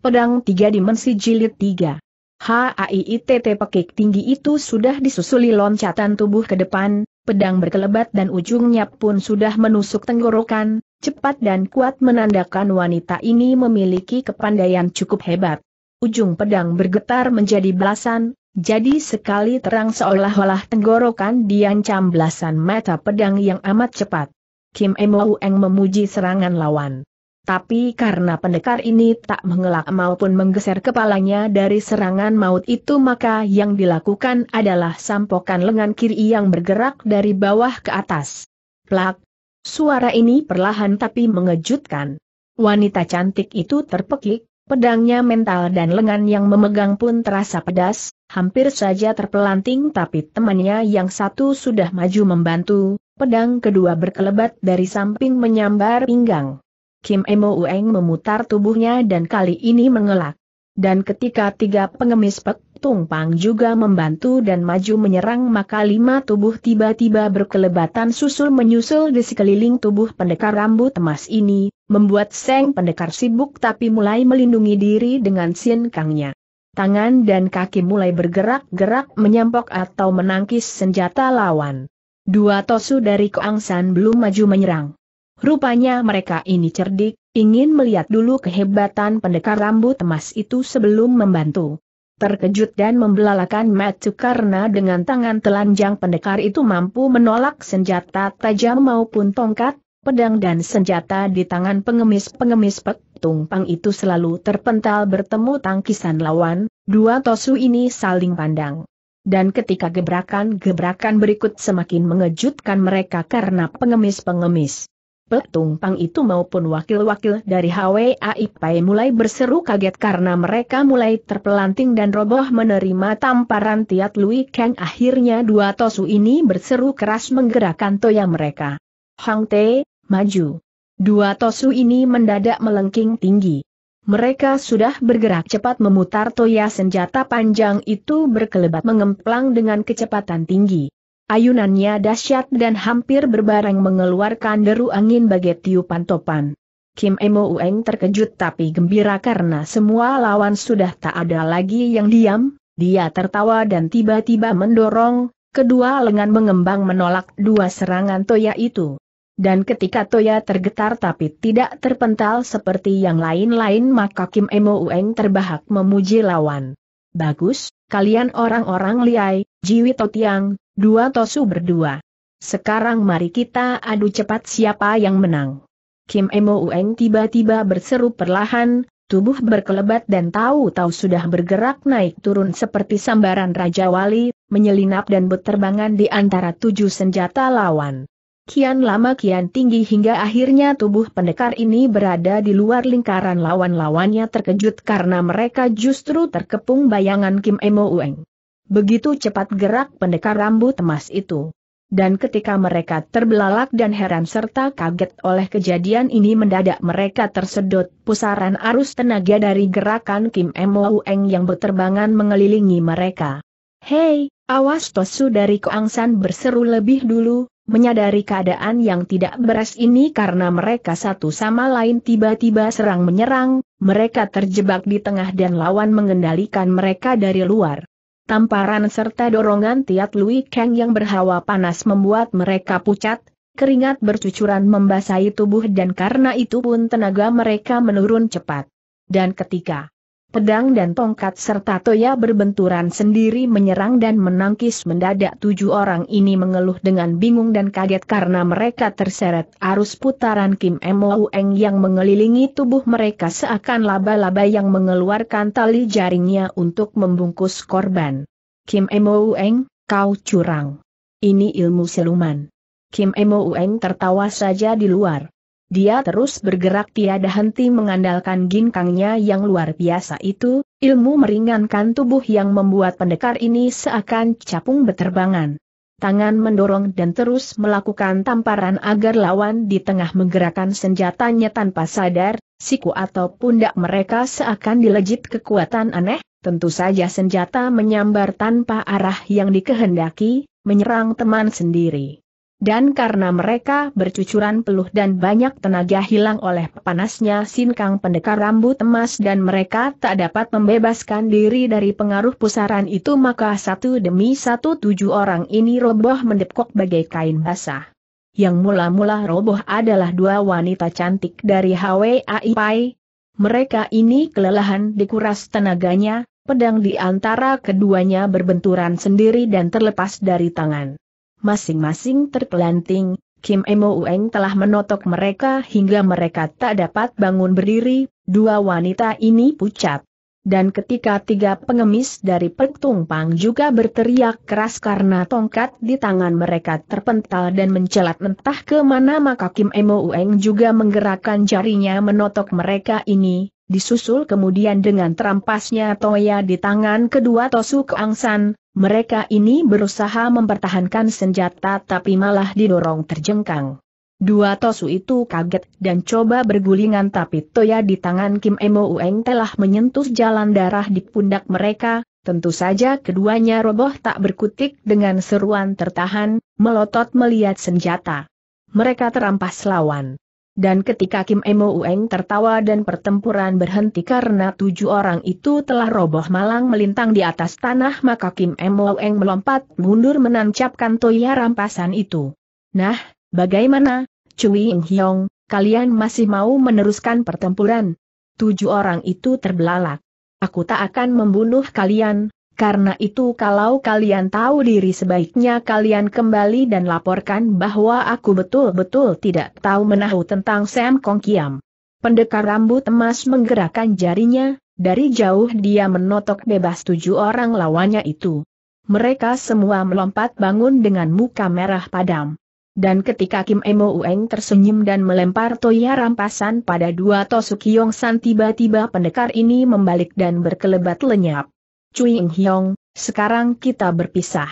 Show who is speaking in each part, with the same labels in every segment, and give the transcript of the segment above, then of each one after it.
Speaker 1: Pedang Tiga Dimensi Jilid 3 HAIITT pekik tinggi itu sudah disusuli loncatan tubuh ke depan, pedang berkelebat dan ujungnya pun sudah menusuk tenggorokan, cepat dan kuat menandakan wanita ini memiliki kepandaian cukup hebat. Ujung pedang bergetar menjadi belasan, jadi sekali terang seolah-olah tenggorokan diancam belasan mata pedang yang amat cepat. Kim Emo Eng memuji serangan lawan. Tapi karena pendekar ini tak mengelak maupun menggeser kepalanya dari serangan maut itu maka yang dilakukan adalah sampokan lengan kiri yang bergerak dari bawah ke atas. Plak! Suara ini perlahan tapi mengejutkan. Wanita cantik itu terpekik, pedangnya mental dan lengan yang memegang pun terasa pedas, hampir saja terpelanting tapi temannya yang satu sudah maju membantu, pedang kedua berkelebat dari samping menyambar pinggang. Kim Emo Ueng memutar tubuhnya dan kali ini mengelak. Dan ketika tiga pengemis Pek Tung Pang juga membantu dan maju menyerang maka lima tubuh tiba-tiba berkelebatan susul menyusul di sekeliling tubuh pendekar rambut emas ini, membuat Seng pendekar sibuk tapi mulai melindungi diri dengan sin kangnya. Tangan dan kaki mulai bergerak-gerak menyampok atau menangkis senjata lawan. Dua tosu dari San belum maju menyerang. Rupanya mereka ini cerdik, ingin melihat dulu kehebatan pendekar rambut emas itu sebelum membantu. Terkejut dan membelalakan Matsu karena dengan tangan telanjang pendekar itu mampu menolak senjata tajam maupun tongkat, pedang dan senjata di tangan pengemis-pengemis petung pang itu selalu terpental bertemu tangkisan lawan, dua tosu ini saling pandang. Dan ketika gebrakan-gebrakan berikut semakin mengejutkan mereka karena pengemis-pengemis pang itu maupun wakil-wakil dari HWAI Pai mulai berseru kaget karena mereka mulai terpelanting dan roboh menerima tamparan Tiat Lui Kang akhirnya dua tosu ini berseru keras menggerakkan toya mereka. Hang Te, maju. Dua tosu ini mendadak melengking tinggi. Mereka sudah bergerak cepat memutar toya senjata panjang itu berkelebat mengemplang dengan kecepatan tinggi. Ayunannya dahsyat dan hampir berbareng mengeluarkan deru angin bagai tiupan topan. Kim Emo Ueng terkejut tapi gembira karena semua lawan sudah tak ada lagi yang diam, dia tertawa dan tiba-tiba mendorong, kedua lengan mengembang menolak dua serangan Toya itu. Dan ketika Toya tergetar tapi tidak terpental seperti yang lain-lain maka Kim Emo Ueng terbahak memuji lawan. Bagus, kalian orang-orang liai, Jiwi Totiang, dua Tosu berdua. Sekarang mari kita adu cepat siapa yang menang. Kim Emo Ueng tiba-tiba berseru perlahan, tubuh berkelebat dan tahu-tahu sudah bergerak naik turun seperti sambaran Raja Wali, menyelinap dan berterbangan di antara tujuh senjata lawan kian lama kian tinggi hingga akhirnya tubuh pendekar ini berada di luar lingkaran lawan-lawannya terkejut karena mereka justru terkepung bayangan Kim Emo Ueng. Begitu cepat gerak pendekar rambut emas itu. Dan ketika mereka terbelalak dan heran serta kaget oleh kejadian ini mendadak mereka tersedot pusaran arus tenaga dari gerakan Kim Emo Ueng yang berterbangan mengelilingi mereka. Hei, awas Tosu dari San berseru lebih dulu, menyadari keadaan yang tidak beres ini karena mereka satu sama lain tiba-tiba serang menyerang, mereka terjebak di tengah dan lawan mengendalikan mereka dari luar. Tamparan serta dorongan Tiat Lui Kang yang berhawa panas membuat mereka pucat, keringat bercucuran membasahi tubuh dan karena itu pun tenaga mereka menurun cepat. Dan ketika pedang dan tongkat serta toya berbenturan sendiri menyerang dan menangkis mendadak tujuh orang ini mengeluh dengan bingung dan kaget karena mereka terseret arus putaran Kim Mo Eng yang mengelilingi tubuh mereka seakan laba-laba yang mengeluarkan tali jaringnya untuk membungkus korban. Kim Mo Eng, kau curang. Ini ilmu siluman. Kim Mo Eng tertawa saja di luar. Dia terus bergerak tiada henti mengandalkan ginkangnya yang luar biasa itu, ilmu meringankan tubuh yang membuat pendekar ini seakan capung beterbangan. Tangan mendorong dan terus melakukan tamparan agar lawan di tengah menggerakkan senjatanya tanpa sadar, siku atau pundak mereka seakan dilejit kekuatan aneh, tentu saja senjata menyambar tanpa arah yang dikehendaki, menyerang teman sendiri. Dan karena mereka bercucuran peluh dan banyak tenaga hilang oleh panasnya sinkang pendekar rambut emas dan mereka tak dapat membebaskan diri dari pengaruh pusaran itu maka satu demi satu tujuh orang ini roboh mendepkok bagai kain basah. Yang mula-mula roboh adalah dua wanita cantik dari HWAI Pai. Mereka ini kelelahan dikuras tenaganya, pedang di antara keduanya berbenturan sendiri dan terlepas dari tangan masing-masing terpelanting, Kim Emo Ueng telah menotok mereka hingga mereka tak dapat bangun berdiri, dua wanita ini pucat. Dan ketika tiga pengemis dari Petung Pang juga berteriak keras karena tongkat di tangan mereka terpental dan mencelat mentah ke mana maka Kim Emo Ueng juga menggerakkan jarinya menotok mereka ini, disusul kemudian dengan terampasnya Toya di tangan kedua Tosu Keangsan, mereka ini berusaha mempertahankan senjata tapi malah didorong terjengkang. Dua Tosu itu kaget dan coba bergulingan tapi Toya di tangan Kim Emo Ueng telah menyentuh jalan darah di pundak mereka, tentu saja keduanya roboh tak berkutik dengan seruan tertahan, melotot melihat senjata. Mereka terampas lawan. Dan ketika Kim Emo Ueng tertawa dan pertempuran berhenti karena tujuh orang itu telah roboh malang melintang di atas tanah maka Kim Emo Ueng melompat mundur menancapkan toya rampasan itu. Nah, bagaimana, Cui Ing Hyong, kalian masih mau meneruskan pertempuran? Tujuh orang itu terbelalak. Aku tak akan membunuh kalian, karena itu kalau kalian tahu diri sebaiknya kalian kembali dan laporkan bahwa aku betul-betul tidak tahu menahu tentang Sam Kong Kiam. Pendekar rambut emas menggerakkan jarinya, dari jauh dia menotok bebas tujuh orang lawannya itu. Mereka semua melompat bangun dengan muka merah padam. Dan ketika Kim Emo Ueng tersenyum dan melempar toya rampasan pada dua Yong San tiba-tiba pendekar ini membalik dan berkelebat lenyap. Cui Ing Hiong, sekarang kita berpisah.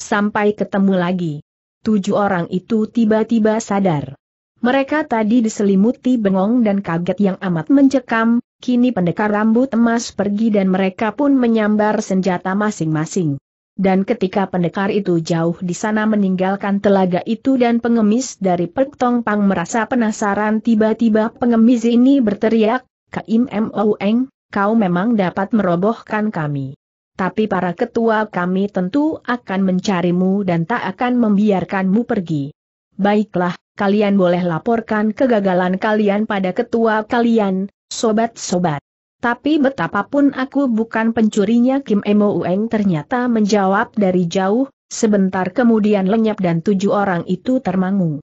Speaker 1: Sampai ketemu lagi. Tujuh orang itu tiba-tiba sadar. Mereka tadi diselimuti bengong dan kaget yang amat mencekam, kini pendekar rambut emas pergi dan mereka pun menyambar senjata masing-masing. Dan ketika pendekar itu jauh di sana meninggalkan telaga itu dan pengemis dari Pertong Pang merasa penasaran tiba-tiba pengemis ini berteriak, Kaim Eng, kau memang dapat merobohkan kami. Tapi para ketua kami tentu akan mencarimu dan tak akan membiarkanmu pergi. Baiklah, kalian boleh laporkan kegagalan kalian pada ketua kalian, sobat-sobat. Tapi betapapun aku bukan pencurinya Kim Emo Ueng ternyata menjawab dari jauh, sebentar kemudian lenyap dan tujuh orang itu termangung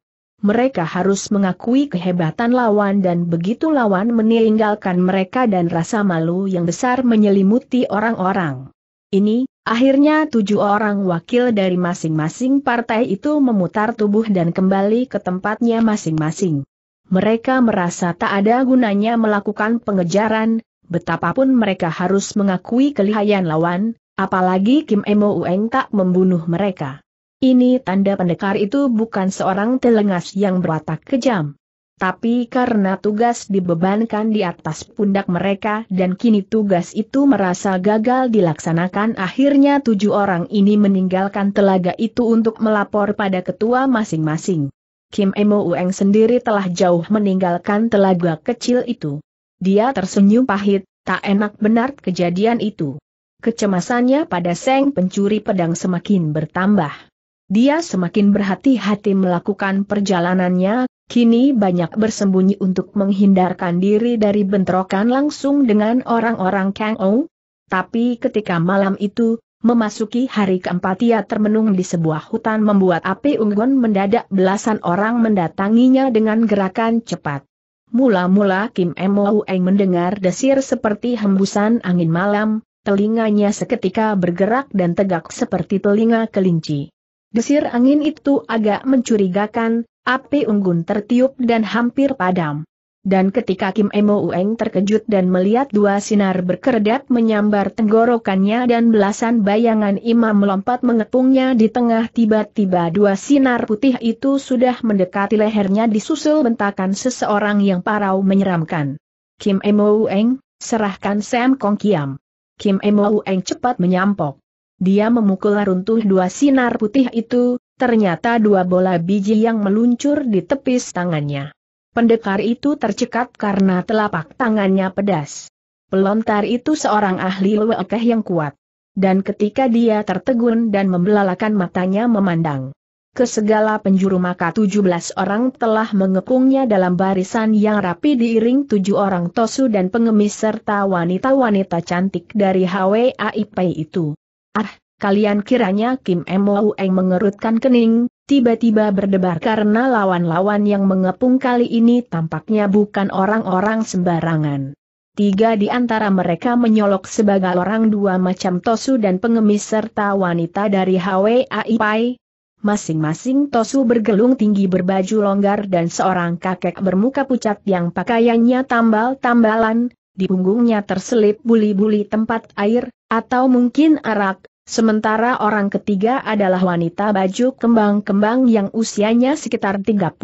Speaker 1: mereka harus mengakui kehebatan lawan dan begitu lawan meninggalkan mereka dan rasa malu yang besar menyelimuti orang-orang. Ini, akhirnya tujuh orang wakil dari masing-masing partai itu memutar tubuh dan kembali ke tempatnya masing-masing. Mereka merasa tak ada gunanya melakukan pengejaran, betapapun mereka harus mengakui kelihayan lawan, apalagi Kim Emo Ueng tak membunuh mereka. Ini tanda pendekar itu bukan seorang telengas yang berwatak kejam. Tapi karena tugas dibebankan di atas pundak mereka dan kini tugas itu merasa gagal dilaksanakan akhirnya tujuh orang ini meninggalkan telaga itu untuk melapor pada ketua masing-masing. Kim Emo Ueng sendiri telah jauh meninggalkan telaga kecil itu. Dia tersenyum pahit, tak enak benar kejadian itu. Kecemasannya pada Seng pencuri pedang semakin bertambah. Dia semakin berhati-hati melakukan perjalanannya, kini banyak bersembunyi untuk menghindarkan diri dari bentrokan langsung dengan orang-orang Kang Ou. Tapi ketika malam itu, memasuki hari keempat ia termenung di sebuah hutan membuat api unggun mendadak belasan orang mendatanginya dengan gerakan cepat. Mula-mula Kim Emo Eng mendengar desir seperti hembusan angin malam, telinganya seketika bergerak dan tegak seperti telinga kelinci. Desir angin itu agak mencurigakan, api unggun tertiup dan hampir padam. Dan ketika Kim Emo Ueng terkejut dan melihat dua sinar berkedap menyambar tenggorokannya dan belasan bayangan imam melompat mengepungnya di tengah tiba-tiba dua sinar putih itu sudah mendekati lehernya disusul bentakan seseorang yang parau menyeramkan. Kim Emo Ueng, serahkan Sam Kong Kiam. Kim Emo Ueng cepat menyampok. Dia memukul runtuh dua sinar putih itu, ternyata dua bola biji yang meluncur di tepis tangannya. Pendekar itu tercekat karena telapak tangannya pedas. Pelontar itu seorang ahli lewekeh yang kuat. Dan ketika dia tertegun dan membelalakan matanya memandang ke segala penjuru maka tujuh belas orang telah mengepungnya dalam barisan yang rapi diiring tujuh orang tosu dan pengemis serta wanita-wanita cantik dari HWAIP itu. Ah, kalian kiranya Kim Eng mengerutkan kening, tiba-tiba berdebar karena lawan-lawan yang mengepung kali ini tampaknya bukan orang-orang sembarangan. Tiga di antara mereka menyolok sebagai orang dua macam Tosu dan pengemis serta wanita dari HWAI Pai. Masing-masing Tosu bergelung tinggi berbaju longgar dan seorang kakek bermuka pucat yang pakaiannya tambal-tambalan, di punggungnya terselip buli-buli tempat air, atau mungkin arak, sementara orang ketiga adalah wanita baju kembang-kembang yang usianya sekitar 36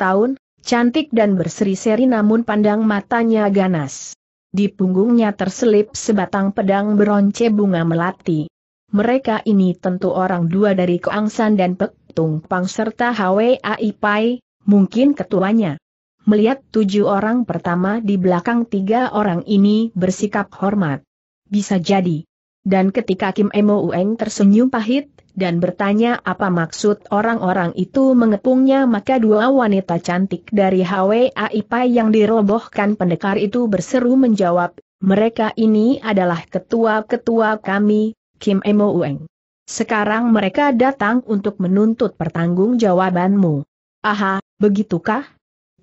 Speaker 1: tahun, cantik dan berseri-seri namun pandang matanya ganas. Di punggungnya terselip sebatang pedang beronce bunga melati. Mereka ini tentu orang dua dari Keangsan dan Pek Tung Pang serta Hwai Pai, mungkin ketuanya. Melihat tujuh orang pertama di belakang tiga orang ini bersikap hormat. Bisa jadi. Dan ketika Kim Emo Ueng tersenyum pahit, dan bertanya apa maksud orang-orang itu mengepungnya maka dua wanita cantik dari HWAI Pai yang dirobohkan pendekar itu berseru menjawab, mereka ini adalah ketua-ketua kami, Kim Emo Ueng. Sekarang mereka datang untuk menuntut pertanggungjawabanmu. Aha, begitukah?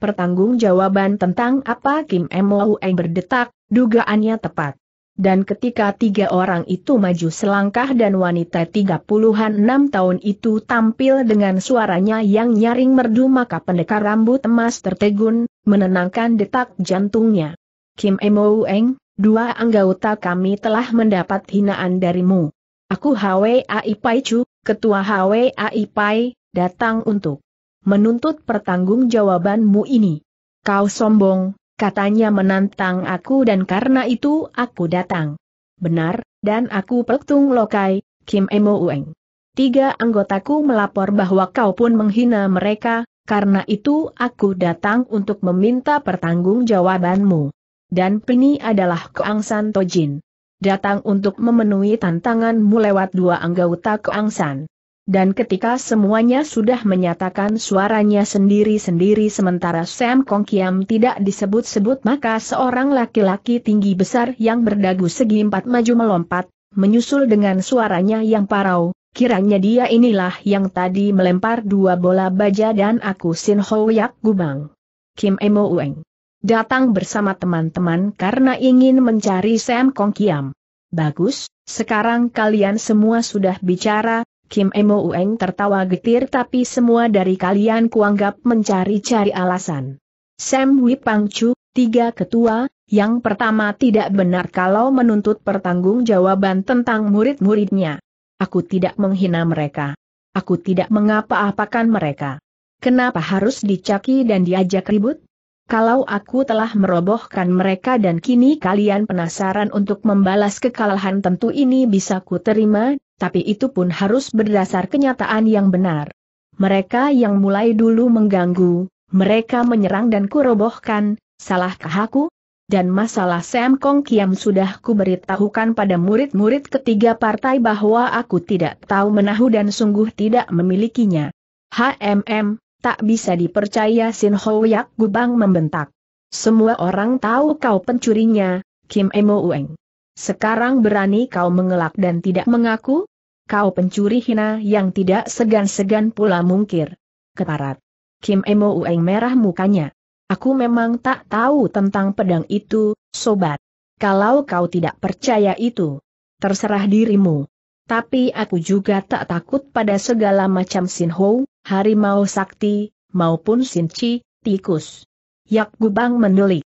Speaker 1: Pertanggungjawaban tentang apa Kim Emo Ueng berdetak, dugaannya tepat. Dan ketika tiga orang itu maju selangkah dan wanita tiga puluhan enam tahun itu tampil dengan suaranya yang nyaring merdu maka pendekar rambut emas tertegun, menenangkan detak jantungnya. Kim Emo Eng, dua anggota kami telah mendapat hinaan darimu. Aku HWAI Aipai Chu, ketua HWAI Aipai, datang untuk menuntut pertanggungjawabanmu ini. Kau sombong, Katanya menantang aku dan karena itu aku datang. Benar, dan aku Peltung Lokai, Kim Emo Ueng. Tiga anggotaku melapor bahwa kau pun menghina mereka, karena itu aku datang untuk meminta pertanggungjawabanmu. Dan Pini adalah Keangsan Tojin. Datang untuk memenuhi tantanganmu lewat dua anggota Keangsan. Dan ketika semuanya sudah menyatakan suaranya sendiri-sendiri sementara Sam Kong Kiam tidak disebut-sebut maka seorang laki-laki tinggi besar yang berdagu segi empat maju melompat, menyusul dengan suaranya yang parau, kiranya dia inilah yang tadi melempar dua bola baja dan aku Sin Ho Yak Gubang. Kim Emo Ueng. Datang bersama teman-teman karena ingin mencari Sam Kong Kiam. Bagus, sekarang kalian semua sudah bicara, Kim Emo Ueng tertawa getir tapi semua dari kalian kuanggap mencari-cari alasan. Sam Wipang Chu, tiga ketua, yang pertama tidak benar kalau menuntut pertanggungjawaban tentang murid-muridnya. Aku tidak menghina mereka. Aku tidak mengapa-apakan mereka. Kenapa harus dicaki dan diajak ribut? Kalau aku telah merobohkan mereka dan kini kalian penasaran untuk membalas kekalahan tentu ini bisa ku terima, tapi itu pun harus berdasar kenyataan yang benar. Mereka yang mulai dulu mengganggu, mereka menyerang dan kurobohkan, salahkah aku? Dan masalah Sam Kong Kiam sudah kuberitahukan pada murid-murid ketiga partai bahwa aku tidak tahu menahu dan sungguh tidak memilikinya. HMM, tak bisa dipercaya Sin Ho Yak Gubang membentak. Semua orang tahu kau pencurinya, Kim Emo Ueng. Sekarang berani kau mengelak dan tidak mengaku? Kau pencuri hina yang tidak segan-segan pula mungkir. Keparat. Kim Emo Ueng merah mukanya. Aku memang tak tahu tentang pedang itu, sobat. Kalau kau tidak percaya itu, terserah dirimu. Tapi aku juga tak takut pada segala macam Sin Ho, harimau sakti, maupun Sin Chi, tikus. Yak gubang mendelik.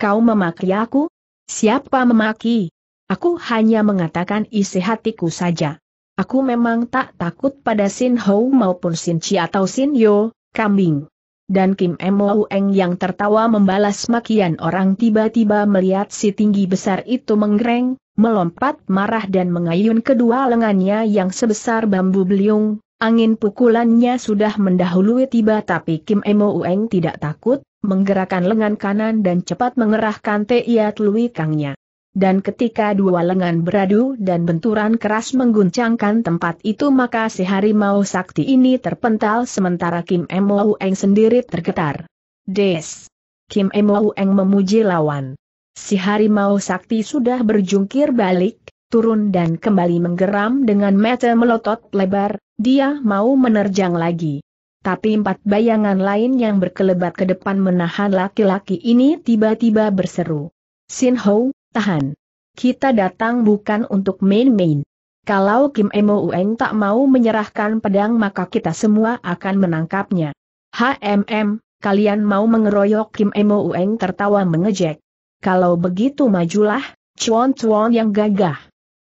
Speaker 1: Kau memaki aku? Siapa memaki? Aku hanya mengatakan isi hatiku saja. Aku memang tak takut pada Sin Ho maupun Sin Chi atau Sin Yo, kambing. Dan Kim Mo Eng yang tertawa membalas makian orang tiba-tiba melihat si tinggi besar itu menggereng, melompat marah dan mengayun kedua lengannya yang sebesar bambu beliung. Angin pukulannya sudah mendahului tiba tapi Kim Mo Eng tidak takut, menggerakkan lengan kanan dan cepat mengerahkan Tia Lui Kangnya dan ketika dua lengan beradu dan benturan keras mengguncangkan tempat itu maka si harimau sakti ini terpental sementara Kim Emo Eng sendiri tergetar. Des! Kim Emo Eng memuji lawan. Si harimau sakti sudah berjungkir balik, turun dan kembali menggeram dengan mata melotot lebar, dia mau menerjang lagi. Tapi empat bayangan lain yang berkelebat ke depan menahan laki-laki ini tiba-tiba berseru. Sin Ho, Tahan. Kita datang bukan untuk main-main. Kalau Kim Emo Ueng tak mau menyerahkan pedang maka kita semua akan menangkapnya. HMM, kalian mau mengeroyok Kim Emo Ueng tertawa mengejek. Kalau begitu majulah, cuan-cuan yang gagah.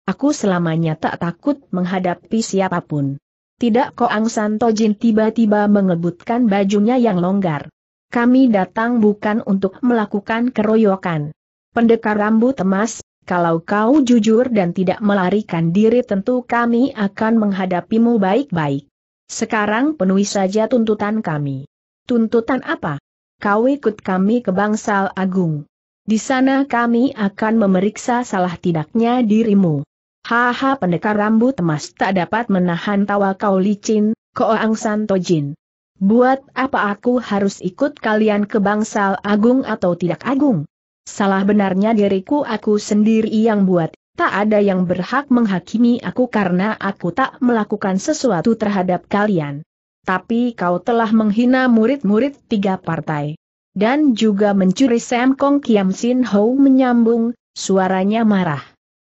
Speaker 1: Aku selamanya tak takut menghadapi siapapun. Tidak Koang Santo Jin tiba-tiba mengebutkan bajunya yang longgar. Kami datang bukan untuk melakukan keroyokan. Pendekar rambut emas, kalau kau jujur dan tidak melarikan diri tentu kami akan menghadapimu baik-baik. Sekarang penuhi saja tuntutan kami. Tuntutan apa? Kau ikut kami ke Bangsal Agung. Di sana kami akan memeriksa salah tidaknya dirimu. Haha pendekar rambut emas tak dapat menahan tawa kau licin, koang santojin. Buat apa aku harus ikut kalian ke Bangsal Agung atau tidak Agung? Salah benarnya diriku aku sendiri yang buat, tak ada yang berhak menghakimi aku karena aku tak melakukan sesuatu terhadap kalian. Tapi kau telah menghina murid-murid tiga partai. Dan juga mencuri Sam Kong Kiam Sin Ho menyambung, suaranya marah.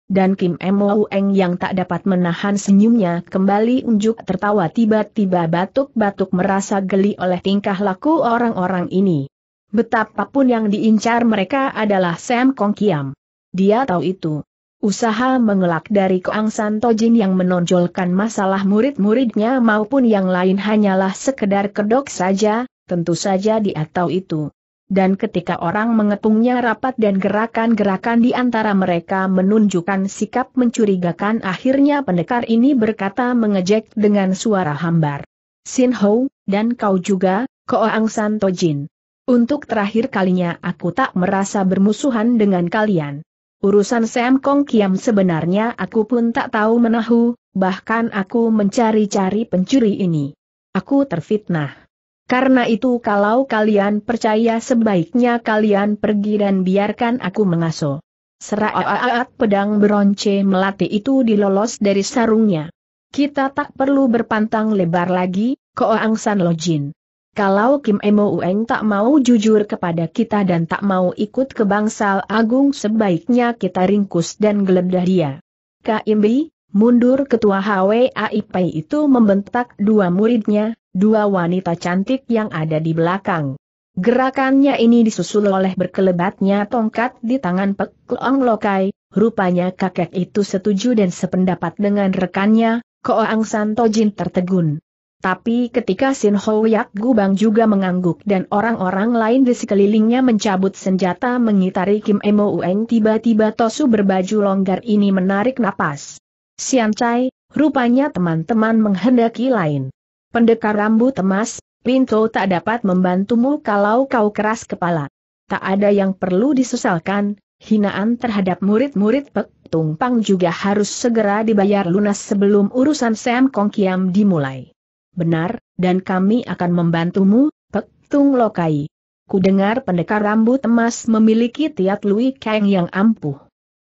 Speaker 1: Dan Kim Wu Eng yang tak dapat menahan senyumnya kembali unjuk tertawa tiba-tiba batuk-batuk merasa geli oleh tingkah laku orang-orang ini. Betapapun yang diincar mereka adalah Sam Kong Kiam. Dia tahu itu. Usaha mengelak dari Koang San Tojin yang menonjolkan masalah murid-muridnya maupun yang lain hanyalah sekedar kedok saja, tentu saja dia tahu itu. Dan ketika orang mengepungnya rapat dan gerakan-gerakan di antara mereka menunjukkan sikap mencurigakan akhirnya pendekar ini berkata mengejek dengan suara hambar. Sin Ho, dan kau juga, Koang San Tojin. Untuk terakhir kalinya aku tak merasa bermusuhan dengan kalian. Urusan Sam Kong Kiam sebenarnya aku pun tak tahu menahu, bahkan aku mencari-cari pencuri ini. Aku terfitnah. Karena itu kalau kalian percaya sebaiknya kalian pergi dan biarkan aku mengaso. Seraat pedang bronce melati itu dilolos dari sarungnya. Kita tak perlu berpantang lebar lagi, Koang San Lojin. Kalau Kim Emo Ueng tak mau jujur kepada kita dan tak mau ikut ke bangsal agung sebaiknya kita ringkus dan geledah dia. KMB, mundur ketua HWAIP itu membentak dua muridnya, dua wanita cantik yang ada di belakang. Gerakannya ini disusul oleh berkelebatnya tongkat di tangan Pek Lokai, rupanya kakek itu setuju dan sependapat dengan rekannya, Koang Jin tertegun. Tapi ketika Sin Ho Yak Gubang juga mengangguk dan orang-orang lain di sekelilingnya mencabut senjata mengitari Kim Emo Ueng tiba-tiba Tosu berbaju longgar ini menarik napas. Sian Chai, rupanya teman-teman menghendaki lain. Pendekar rambut temas, Pinto tak dapat membantumu kalau kau keras kepala. Tak ada yang perlu disesalkan, hinaan terhadap murid-murid Pek Tung Pang juga harus segera dibayar lunas sebelum urusan Sam Kong Kiam dimulai. Benar, dan kami akan membantumu, Pek Tung Lokai. Ku dengar pendekar rambut emas memiliki tiat Lui Kang yang ampuh.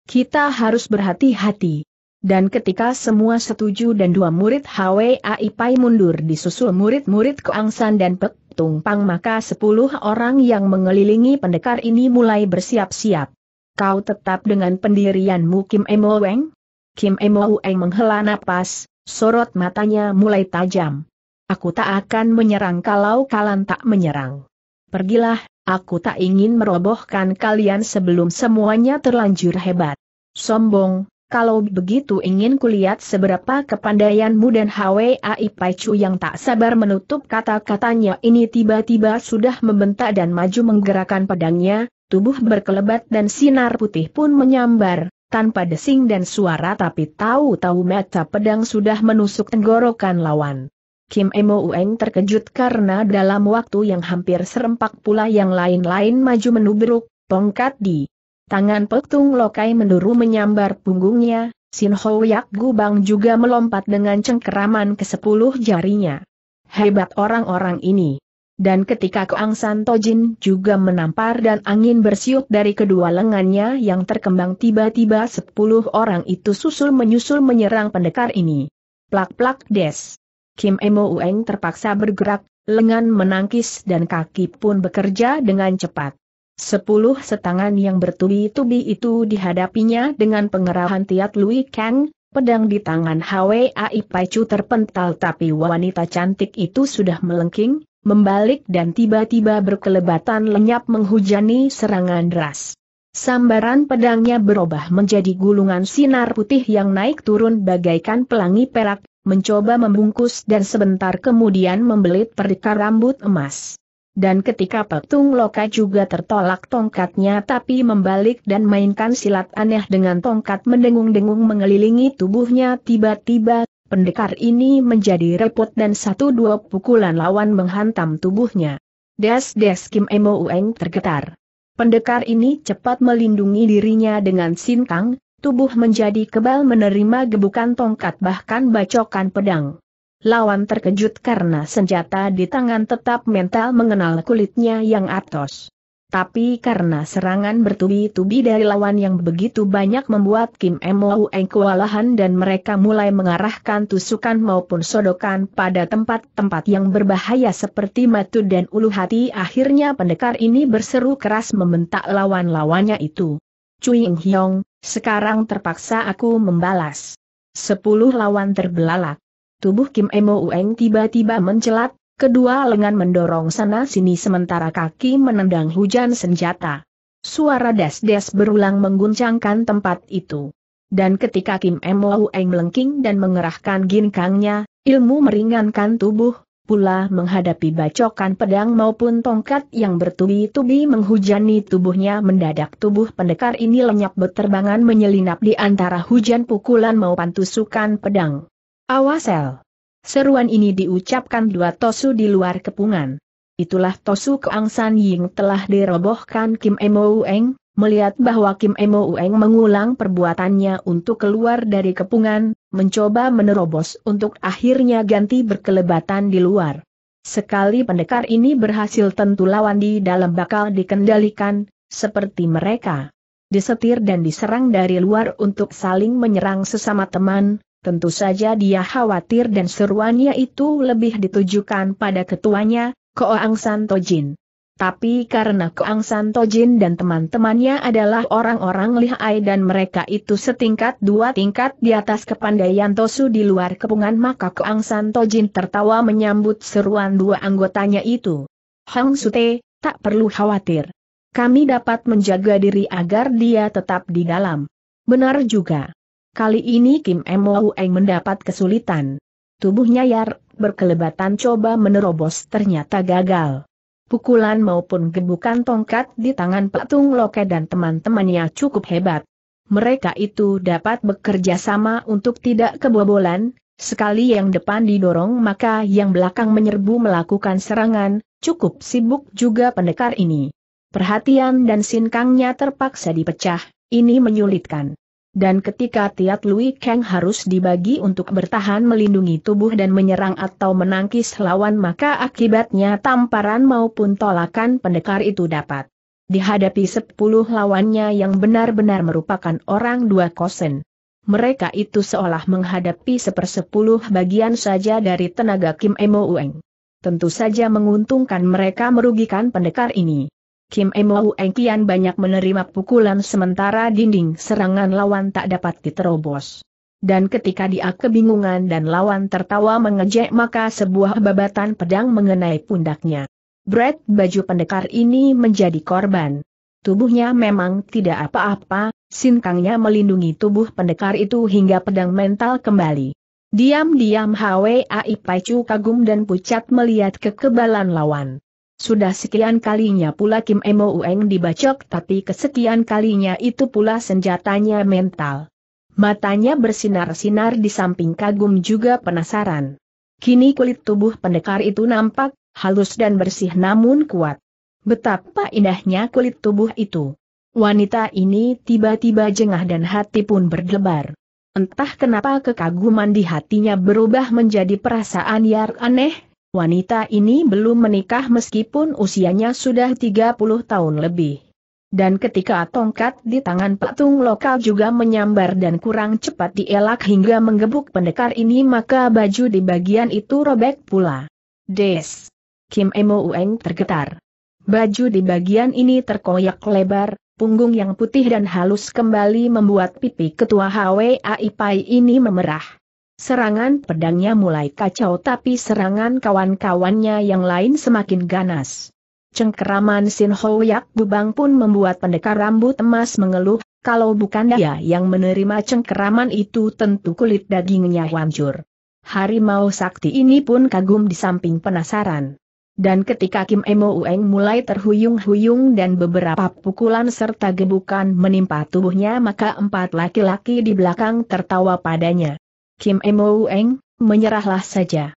Speaker 1: Kita harus berhati-hati. Dan ketika semua setuju dan dua murid HWAI Pai mundur disusul murid-murid Keangsan dan Pek Tung Pang maka sepuluh orang yang mengelilingi pendekar ini mulai bersiap-siap. Kau tetap dengan pendirianmu Kim Emo Weng? Kim Emo Weng menghela napas, sorot matanya mulai tajam. Aku tak akan menyerang kalau kalian tak menyerang. Pergilah, aku tak ingin merobohkan kalian sebelum semuanya terlanjur hebat. Sombong, kalau begitu ingin kulihat seberapa kepandaianmu dan HWAI Paicu yang tak sabar menutup kata-katanya ini tiba-tiba sudah membentak dan maju menggerakkan pedangnya, tubuh berkelebat dan sinar putih pun menyambar, tanpa desing dan suara tapi tahu-tahu mata pedang sudah menusuk tenggorokan lawan. Kim Emo Ueng terkejut karena dalam waktu yang hampir serempak pula yang lain-lain maju menubruk, tongkat di tangan Petung Lokai menduru menyambar punggungnya, Sin Ho Yak Gubang juga melompat dengan cengkeraman ke sepuluh jarinya. Hebat orang-orang ini. Dan ketika Koang San Tojin juga menampar dan angin bersiup dari kedua lengannya yang terkembang tiba-tiba sepuluh orang itu susul menyusul menyerang pendekar ini. Plak-plak des. Kim Emo Ueng terpaksa bergerak, lengan menangkis dan kaki pun bekerja dengan cepat. Sepuluh setangan yang bertubi-tubi itu dihadapinya dengan pengerahan Tiat Lui Kang, pedang di tangan Ai Paichu terpental tapi wanita cantik itu sudah melengking, membalik dan tiba-tiba berkelebatan lenyap menghujani serangan deras. Sambaran pedangnya berubah menjadi gulungan sinar putih yang naik turun bagaikan pelangi perak, mencoba membungkus dan sebentar kemudian membelit perika rambut emas. Dan ketika Petung Loka juga tertolak tongkatnya tapi membalik dan mainkan silat aneh dengan tongkat mendengung-dengung mengelilingi tubuhnya tiba-tiba, pendekar ini menjadi repot dan satu dua pukulan lawan menghantam tubuhnya. Des-des Kim Emo Ueng tergetar. Pendekar ini cepat melindungi dirinya dengan sinkang, tubuh menjadi kebal menerima gebukan tongkat bahkan bacokan pedang. Lawan terkejut karena senjata di tangan tetap mental mengenal kulitnya yang atos. Tapi karena serangan bertubi-tubi dari lawan yang begitu banyak membuat Kim Mo Eng kewalahan dan mereka mulai mengarahkan tusukan maupun sodokan pada tempat-tempat yang berbahaya seperti matu dan ulu hati akhirnya pendekar ini berseru keras membentak lawan-lawannya itu. Cui Ying Hiong, sekarang terpaksa aku membalas. Sepuluh lawan terbelalak. Tubuh Kim Emo Ueng tiba-tiba mencelat, kedua lengan mendorong sana-sini sementara kaki menendang hujan senjata. Suara des-des berulang mengguncangkan tempat itu. Dan ketika Kim Emo Ueng melengking dan mengerahkan ginkangnya, ilmu meringankan tubuh, pula menghadapi bacokan pedang maupun tongkat yang bertubi-tubi menghujani tubuhnya mendadak tubuh pendekar ini lenyap berterbangan menyelinap di antara hujan pukulan maupun tusukan pedang. awasel Seruan ini diucapkan dua tosu di luar kepungan. Itulah tosu keangsan Ying telah dirobohkan Kim Emo Eng, Melihat bahwa Kim Emo Ueng mengulang perbuatannya untuk keluar dari kepungan, mencoba menerobos untuk akhirnya ganti berkelebatan di luar. Sekali pendekar ini berhasil tentu lawan di dalam bakal dikendalikan, seperti mereka. Disetir dan diserang dari luar untuk saling menyerang sesama teman, tentu saja dia khawatir dan seruannya itu lebih ditujukan pada ketuanya, Koang Santojin. Tapi karena Koang Santojin dan teman-temannya adalah orang-orang lihai dan mereka itu setingkat dua tingkat di atas kepandaian Tosu di luar kepungan maka Koang Santojin tertawa menyambut seruan dua anggotanya itu. Hang Sute, tak perlu khawatir. Kami dapat menjaga diri agar dia tetap di dalam. Benar juga. Kali ini Kim Emo Eng mendapat kesulitan. Tubuhnya Yar berkelebatan coba menerobos ternyata gagal pukulan maupun gebukan tongkat di tangan Pak Tung Loke dan teman-temannya cukup hebat. Mereka itu dapat bekerja sama untuk tidak kebobolan, sekali yang depan didorong maka yang belakang menyerbu melakukan serangan, cukup sibuk juga pendekar ini. Perhatian dan sinkangnya terpaksa dipecah, ini menyulitkan. Dan ketika Tiat Lui Kang harus dibagi untuk bertahan melindungi tubuh dan menyerang atau menangkis lawan maka akibatnya tamparan maupun tolakan pendekar itu dapat dihadapi sepuluh lawannya yang benar-benar merupakan orang dua kosen. Mereka itu seolah menghadapi sepersepuluh bagian saja dari tenaga Kim Emo Ueng. Tentu saja menguntungkan mereka merugikan pendekar ini. Kim Emou Eng banyak menerima pukulan sementara dinding serangan lawan tak dapat diterobos. Dan ketika dia kebingungan dan lawan tertawa mengejek maka sebuah babatan pedang mengenai pundaknya. Brett baju pendekar ini menjadi korban. Tubuhnya memang tidak apa-apa, sinkangnya melindungi tubuh pendekar itu hingga pedang mental kembali. Diam-diam Hwai Paicu kagum dan pucat melihat kekebalan lawan. Sudah sekian kalinya pula Kim Emo Ueng dibacok tapi kesekian kalinya itu pula senjatanya mental. Matanya bersinar-sinar di samping kagum juga penasaran. Kini kulit tubuh pendekar itu nampak, halus dan bersih namun kuat. Betapa indahnya kulit tubuh itu. Wanita ini tiba-tiba jengah dan hati pun berdebar. Entah kenapa kekaguman di hatinya berubah menjadi perasaan yang aneh Wanita ini belum menikah meskipun usianya sudah 30 tahun lebih. Dan ketika tongkat di tangan patung lokal juga menyambar dan kurang cepat dielak hingga menggebuk pendekar ini maka baju di bagian itu robek pula. Des. Kim Emo Ueng tergetar. Baju di bagian ini terkoyak lebar, punggung yang putih dan halus kembali membuat pipi ketua HWAI Pai ini memerah. Serangan pedangnya mulai kacau tapi serangan kawan-kawannya yang lain semakin ganas. Cengkeraman Sin Hoyak Bubang pun membuat pendekar rambut emas mengeluh, kalau bukan dia yang menerima cengkeraman itu tentu kulit dagingnya hancur. Harimau sakti ini pun kagum di samping penasaran. Dan ketika Kim Emo Ueng mulai terhuyung-huyung dan beberapa pukulan serta gebukan menimpa tubuhnya maka empat laki-laki di belakang tertawa padanya. Kim Emo Eng, menyerahlah saja.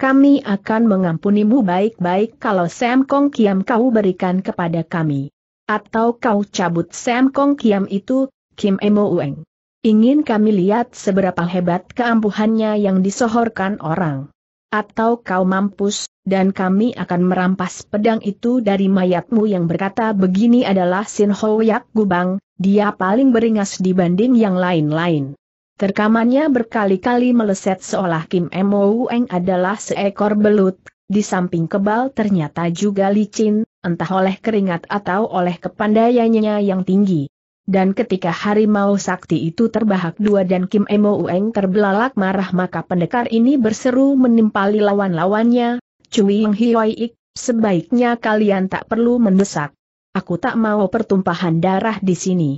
Speaker 1: Kami akan mengampunimu baik-baik kalau Sam Kong Kiam kau berikan kepada kami. Atau kau cabut Sam Kong Kiam itu, Kim Emo Eng. Ingin kami lihat seberapa hebat keampuhannya yang disohorkan orang. Atau kau mampus, dan kami akan merampas pedang itu dari mayatmu yang berkata begini adalah Sin Ho Yak Gubang, dia paling beringas dibanding yang lain-lain. Terkamannya berkali-kali meleset seolah Kim Mo Eng adalah seekor belut, di samping kebal ternyata juga licin, entah oleh keringat atau oleh kepandaiannya yang tinggi. Dan ketika harimau sakti itu terbahak dua dan Kim Mo Eng terbelalak marah maka pendekar ini berseru menimpali lawan-lawannya, Cui Yang Ik, sebaiknya kalian tak perlu mendesak. Aku tak mau pertumpahan darah di sini.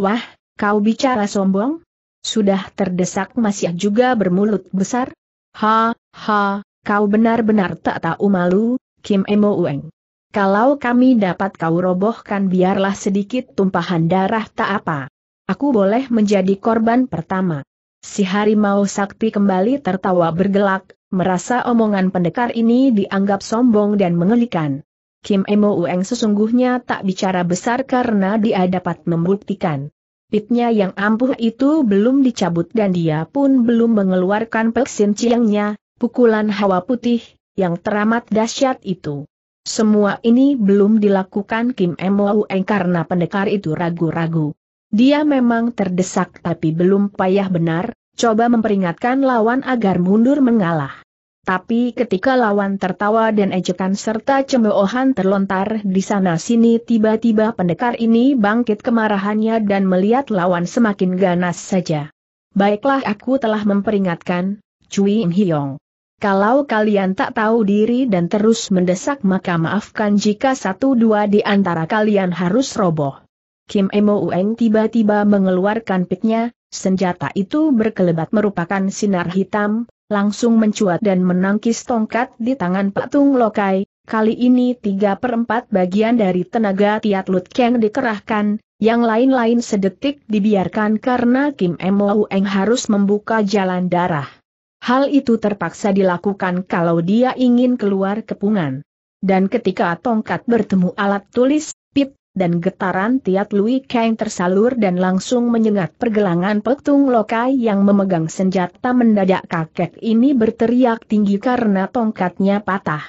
Speaker 1: Wah, kau bicara sombong? Sudah terdesak masih juga bermulut besar? Ha, ha, kau benar-benar tak tahu malu, Kim Emo Ueng. Kalau kami dapat kau robohkan biarlah sedikit tumpahan darah tak apa. Aku boleh menjadi korban pertama. Si harimau sakti kembali tertawa bergelak, merasa omongan pendekar ini dianggap sombong dan mengelikan. Kim Emo Ueng sesungguhnya tak bicara besar karena dia dapat membuktikan. Pitnya yang ampuh itu belum dicabut dan dia pun belum mengeluarkan peksin ciangnya, pukulan hawa putih, yang teramat dahsyat itu. Semua ini belum dilakukan Kim Moeng karena pendekar itu ragu-ragu. Dia memang terdesak tapi belum payah benar, coba memperingatkan lawan agar mundur mengalah. Tapi ketika lawan tertawa dan ejekan serta cemoohan terlontar di sana-sini tiba-tiba pendekar ini bangkit kemarahannya dan melihat lawan semakin ganas saja. Baiklah aku telah memperingatkan, Cui Im Hiong. Kalau kalian tak tahu diri dan terus mendesak maka maafkan jika satu dua di antara kalian harus roboh. Kim Emo Ueng tiba-tiba mengeluarkan piknya, senjata itu berkelebat merupakan sinar hitam, langsung mencuat dan menangkis tongkat di tangan Pak Tung Lokai, kali ini tiga perempat bagian dari tenaga Tiat Lut Keng dikerahkan, yang lain-lain sedetik dibiarkan karena Kim Mo Eng harus membuka jalan darah. Hal itu terpaksa dilakukan kalau dia ingin keluar kepungan. Dan ketika tongkat bertemu alat tulis, dan getaran Tiat Lui Kang tersalur dan langsung menyengat pergelangan Petung Lokai yang memegang senjata mendadak kakek ini berteriak tinggi karena tongkatnya patah.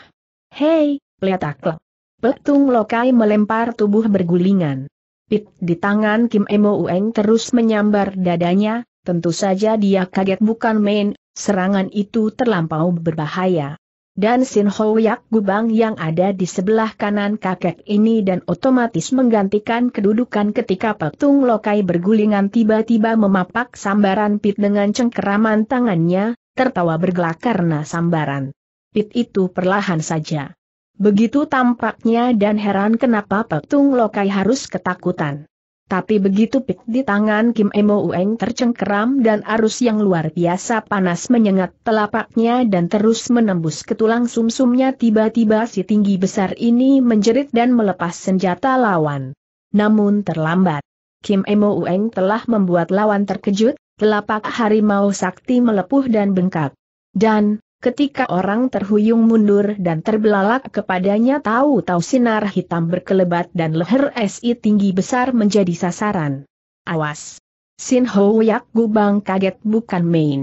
Speaker 1: Hei, peletaklah! Petung Lokai melempar tubuh bergulingan. Pit di tangan Kim Emo Ueng terus menyambar dadanya, tentu saja dia kaget bukan main, serangan itu terlampau berbahaya dan Sin Hoyak Gubang yang ada di sebelah kanan kakek ini dan otomatis menggantikan kedudukan ketika petung Lokai bergulingan tiba-tiba memapak sambaran Pit dengan cengkeraman tangannya, tertawa bergelak karena sambaran. Pit itu perlahan saja. Begitu tampaknya dan heran kenapa petung Lokai harus ketakutan. Tapi begitu pik di tangan Kim Emo Ueng tercengkeram dan arus yang luar biasa panas menyengat telapaknya dan terus menembus ke tulang sumsumnya tiba-tiba si tinggi besar ini menjerit dan melepas senjata lawan. Namun terlambat. Kim Emo Ueng telah membuat lawan terkejut, telapak harimau sakti melepuh dan bengkak. Dan, Ketika orang terhuyung mundur dan terbelalak kepadanya tahu-tahu sinar hitam berkelebat dan leher SI tinggi besar menjadi sasaran. Awas! Sin Ho Yak Gubang kaget bukan main.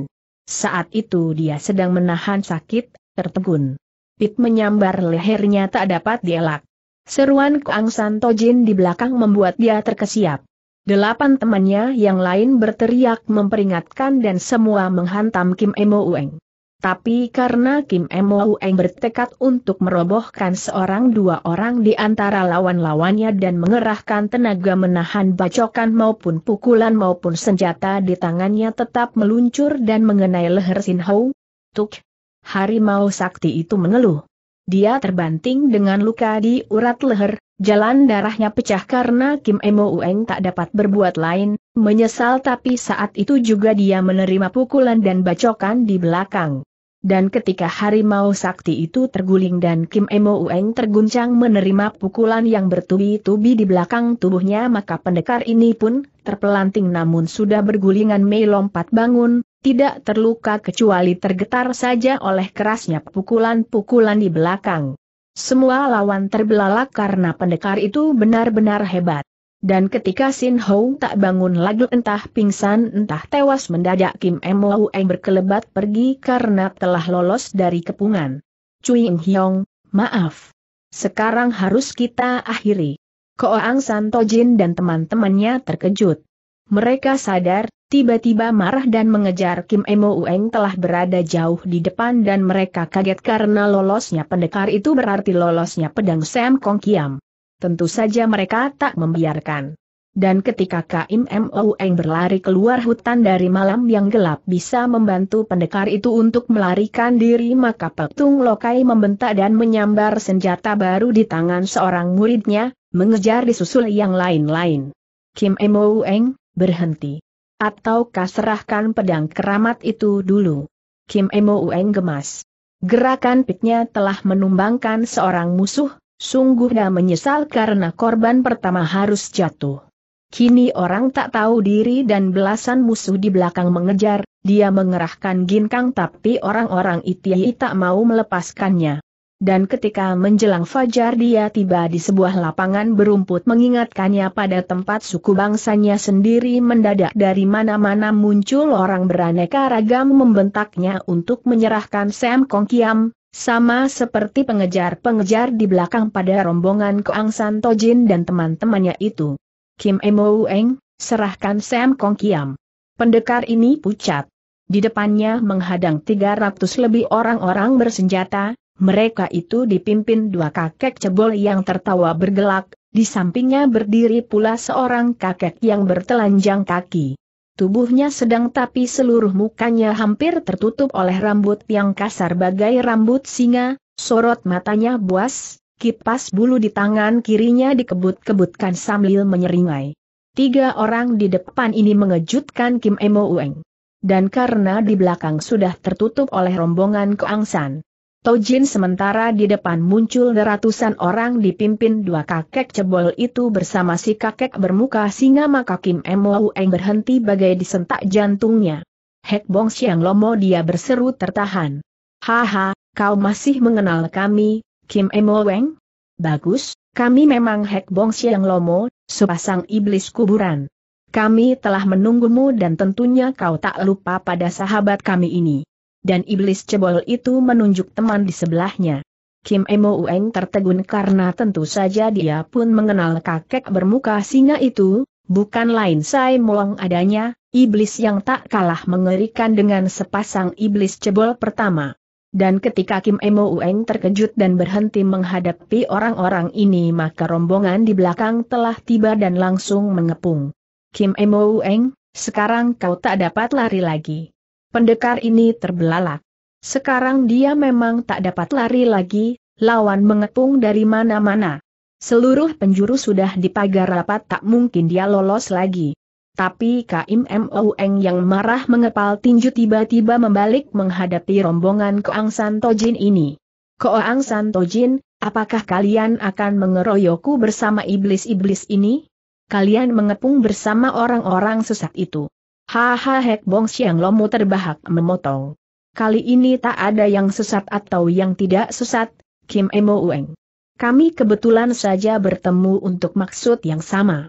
Speaker 1: Saat itu dia sedang menahan sakit, tertegun. Pit menyambar lehernya tak dapat dielak. Seruan Kuang San Santojin di belakang membuat dia terkesiap. Delapan temannya yang lain berteriak memperingatkan dan semua menghantam Kim Emo Ueng. Tapi karena Kim Mo Eng bertekad untuk merobohkan seorang dua orang di antara lawan-lawannya dan mengerahkan tenaga menahan bacokan maupun pukulan maupun senjata di tangannya tetap meluncur dan mengenai leher Sin Hou. Tuk! Harimau sakti itu mengeluh. Dia terbanting dengan luka di urat leher, jalan darahnya pecah karena Kim Mo Eng tak dapat berbuat lain, menyesal tapi saat itu juga dia menerima pukulan dan bacokan di belakang. Dan ketika harimau sakti itu terguling dan Kim Emo Ueng terguncang menerima pukulan yang bertubi-tubi di belakang tubuhnya maka pendekar ini pun, terpelanting namun sudah bergulingan Mei lompat bangun, tidak terluka kecuali tergetar saja oleh kerasnya pukulan-pukulan di belakang. Semua lawan terbelalak karena pendekar itu benar-benar hebat. Dan ketika Sin Hong tak bangun lagi entah pingsan entah tewas mendadak Kim Mo Eng berkelebat pergi karena telah lolos dari kepungan. Cui Hyong, maaf. Sekarang harus kita akhiri. Koang Jin dan teman-temannya terkejut. Mereka sadar, tiba-tiba marah dan mengejar Kim Mo Eng telah berada jauh di depan dan mereka kaget karena lolosnya pendekar itu berarti lolosnya pedang Sam Kong Kiam tentu saja mereka tak membiarkan. Dan ketika Kaim Moeng berlari keluar hutan dari malam yang gelap bisa membantu pendekar itu untuk melarikan diri maka Petung Lokai membentak dan menyambar senjata baru di tangan seorang muridnya, mengejar disusul yang lain-lain. Kim Moeng, berhenti. Atau serahkan pedang keramat itu dulu. Kim Moeng gemas. Gerakan piknya telah menumbangkan seorang musuh, Sungguh dah menyesal karena korban pertama harus jatuh. Kini orang tak tahu diri dan belasan musuh di belakang mengejar, dia mengerahkan ginkang tapi orang-orang itu tak mau melepaskannya. Dan ketika menjelang fajar dia tiba di sebuah lapangan berumput mengingatkannya pada tempat suku bangsanya sendiri mendadak dari mana-mana muncul orang beraneka ragam membentaknya untuk menyerahkan Sam Kong Kiam, sama seperti pengejar-pengejar di belakang pada rombongan Koang San Tojin dan teman-temannya itu. Kim Emo Eng, serahkan Sam Kong Kiam. Pendekar ini pucat. Di depannya menghadang 300 lebih orang-orang bersenjata, mereka itu dipimpin dua kakek cebol yang tertawa bergelak, di sampingnya berdiri pula seorang kakek yang bertelanjang kaki. Tubuhnya sedang tapi seluruh mukanya hampir tertutup oleh rambut yang kasar bagai rambut singa, sorot matanya buas, kipas bulu di tangan kirinya dikebut-kebutkan sambil menyeringai. Tiga orang di depan ini mengejutkan Kim Emo Ueng. Dan karena di belakang sudah tertutup oleh rombongan keangsan, Tojin sementara di depan muncul ratusan orang dipimpin dua kakek cebol itu bersama si kakek bermuka singa maka Kim Eng berhenti bagai disentak jantungnya. Hek Bong Siang Lomo dia berseru tertahan. Haha, kau masih mengenal kami, Kim Eng? Bagus, kami memang Hek Bong Siang Lomo, sepasang iblis kuburan. Kami telah menunggumu dan tentunya kau tak lupa pada sahabat kami ini dan iblis cebol itu menunjuk teman di sebelahnya. Kim Emo Ueng tertegun karena tentu saja dia pun mengenal kakek bermuka singa itu, bukan lain Sai Molong adanya, iblis yang tak kalah mengerikan dengan sepasang iblis cebol pertama. Dan ketika Kim Emo Ueng terkejut dan berhenti menghadapi orang-orang ini maka rombongan di belakang telah tiba dan langsung mengepung. Kim Emo Ueng, sekarang kau tak dapat lari lagi. Pendekar ini terbelalak. Sekarang dia memang tak dapat lari lagi, lawan mengepung dari mana-mana. Seluruh penjuru sudah dipagar rapat tak mungkin dia lolos lagi. Tapi Kaim yang marah mengepal tinju tiba-tiba membalik menghadapi rombongan Koang Santojin ini. Koang Santojin, apakah kalian akan mengeroyokku bersama iblis-iblis ini? Kalian mengepung bersama orang-orang sesat itu. Haha Hek Bong Siang Lomu terbahak memotong. Kali ini tak ada yang sesat atau yang tidak sesat, Kim Emo Ueng. Kami kebetulan saja bertemu untuk maksud yang sama.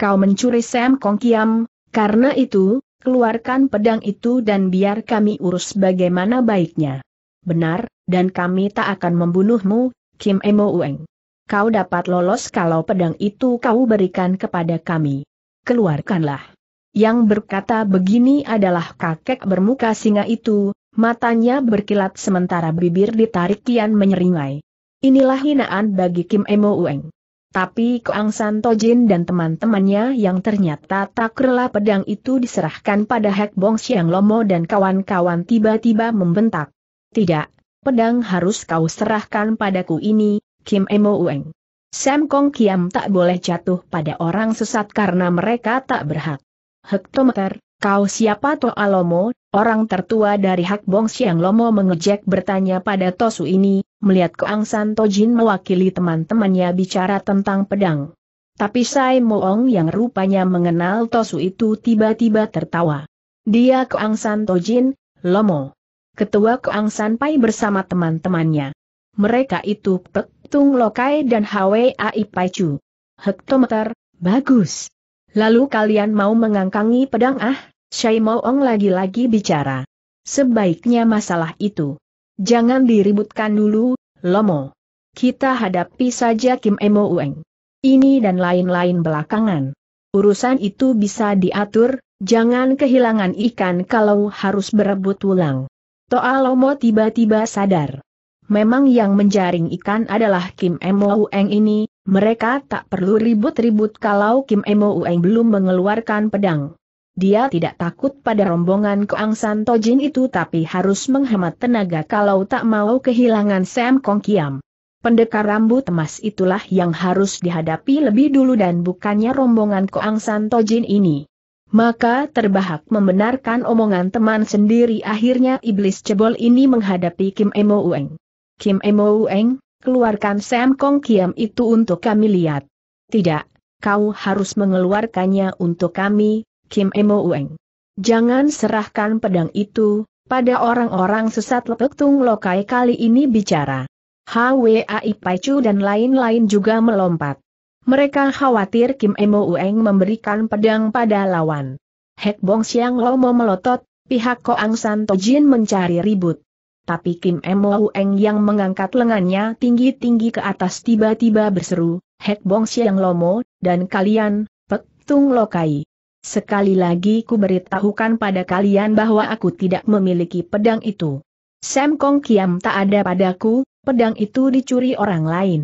Speaker 1: Kau mencuri Sam Kong Kiam, karena itu, keluarkan pedang itu dan biar kami urus bagaimana baiknya. Benar, dan kami tak akan membunuhmu, Kim Emo Ueng. Kau dapat lolos kalau pedang itu kau berikan kepada kami. Keluarkanlah. Yang berkata begini adalah kakek bermuka singa itu, matanya berkilat sementara bibir ditarik kian menyeringai. Inilah hinaan bagi Kim Emo Ueng. Tapi Koang Tojin dan teman-temannya yang ternyata tak rela pedang itu diserahkan pada Hek Bong Siang Lomo dan kawan-kawan tiba-tiba membentak. Tidak, pedang harus kau serahkan padaku ini, Kim Emo Ueng. Sam Kong Kiam tak boleh jatuh pada orang sesat karena mereka tak berhak. Hektometer, kau siapa To Alomo, orang tertua dari Hak Bong Siang Lomo mengejek bertanya pada Tosu ini, melihat Koang San Tojin mewakili teman-temannya bicara tentang pedang. Tapi Sai Moong yang rupanya mengenal Tosu itu tiba-tiba tertawa. Dia Koang San Tojin, Lomo. Ketua Koang San Pai bersama teman-temannya. Mereka itu Pek Tung Lokai dan Hwai Pai Chu. Hektometer, bagus. Lalu kalian mau mengangkangi pedang ah? Shai Moong lagi-lagi bicara. Sebaiknya masalah itu. Jangan diributkan dulu, Lomo. Kita hadapi saja Kim Emo Ueng. Ini dan lain-lain belakangan. Urusan itu bisa diatur, jangan kehilangan ikan kalau harus berebut tulang. Toa Lomo tiba-tiba sadar. Memang yang menjaring ikan adalah Kim Emo Ueng ini, mereka tak perlu ribut-ribut kalau Kim Emo Ueng belum mengeluarkan pedang. Dia tidak takut pada rombongan San Tojin itu tapi harus menghemat tenaga kalau tak mau kehilangan Sam Kong Kiam. Pendekar rambut emas itulah yang harus dihadapi lebih dulu dan bukannya rombongan San Tojin ini. Maka terbahak membenarkan omongan teman sendiri akhirnya iblis cebol ini menghadapi Kim Emo Ueng. Kim Emo Ueng, keluarkan Sam Kong Kiam itu untuk kami lihat. Tidak, kau harus mengeluarkannya untuk kami, Kim Emo Ueng. Jangan serahkan pedang itu, pada orang-orang sesat Tung Lokai kali ini bicara. HWAI Pacu dan lain-lain juga melompat. Mereka khawatir Kim Emo Ueng memberikan pedang pada lawan. Hek Bong Siang Lomo melotot, pihak Koang Santo Jin mencari ribut. Tapi Kim Mo Eng yang mengangkat lengannya tinggi-tinggi ke atas tiba-tiba berseru, Hek Bong Siang Lomo, dan kalian, Pek Tung Lokai. Sekali lagi ku beritahukan pada kalian bahwa aku tidak memiliki pedang itu. Sam Kong Kiam tak ada padaku, pedang itu dicuri orang lain.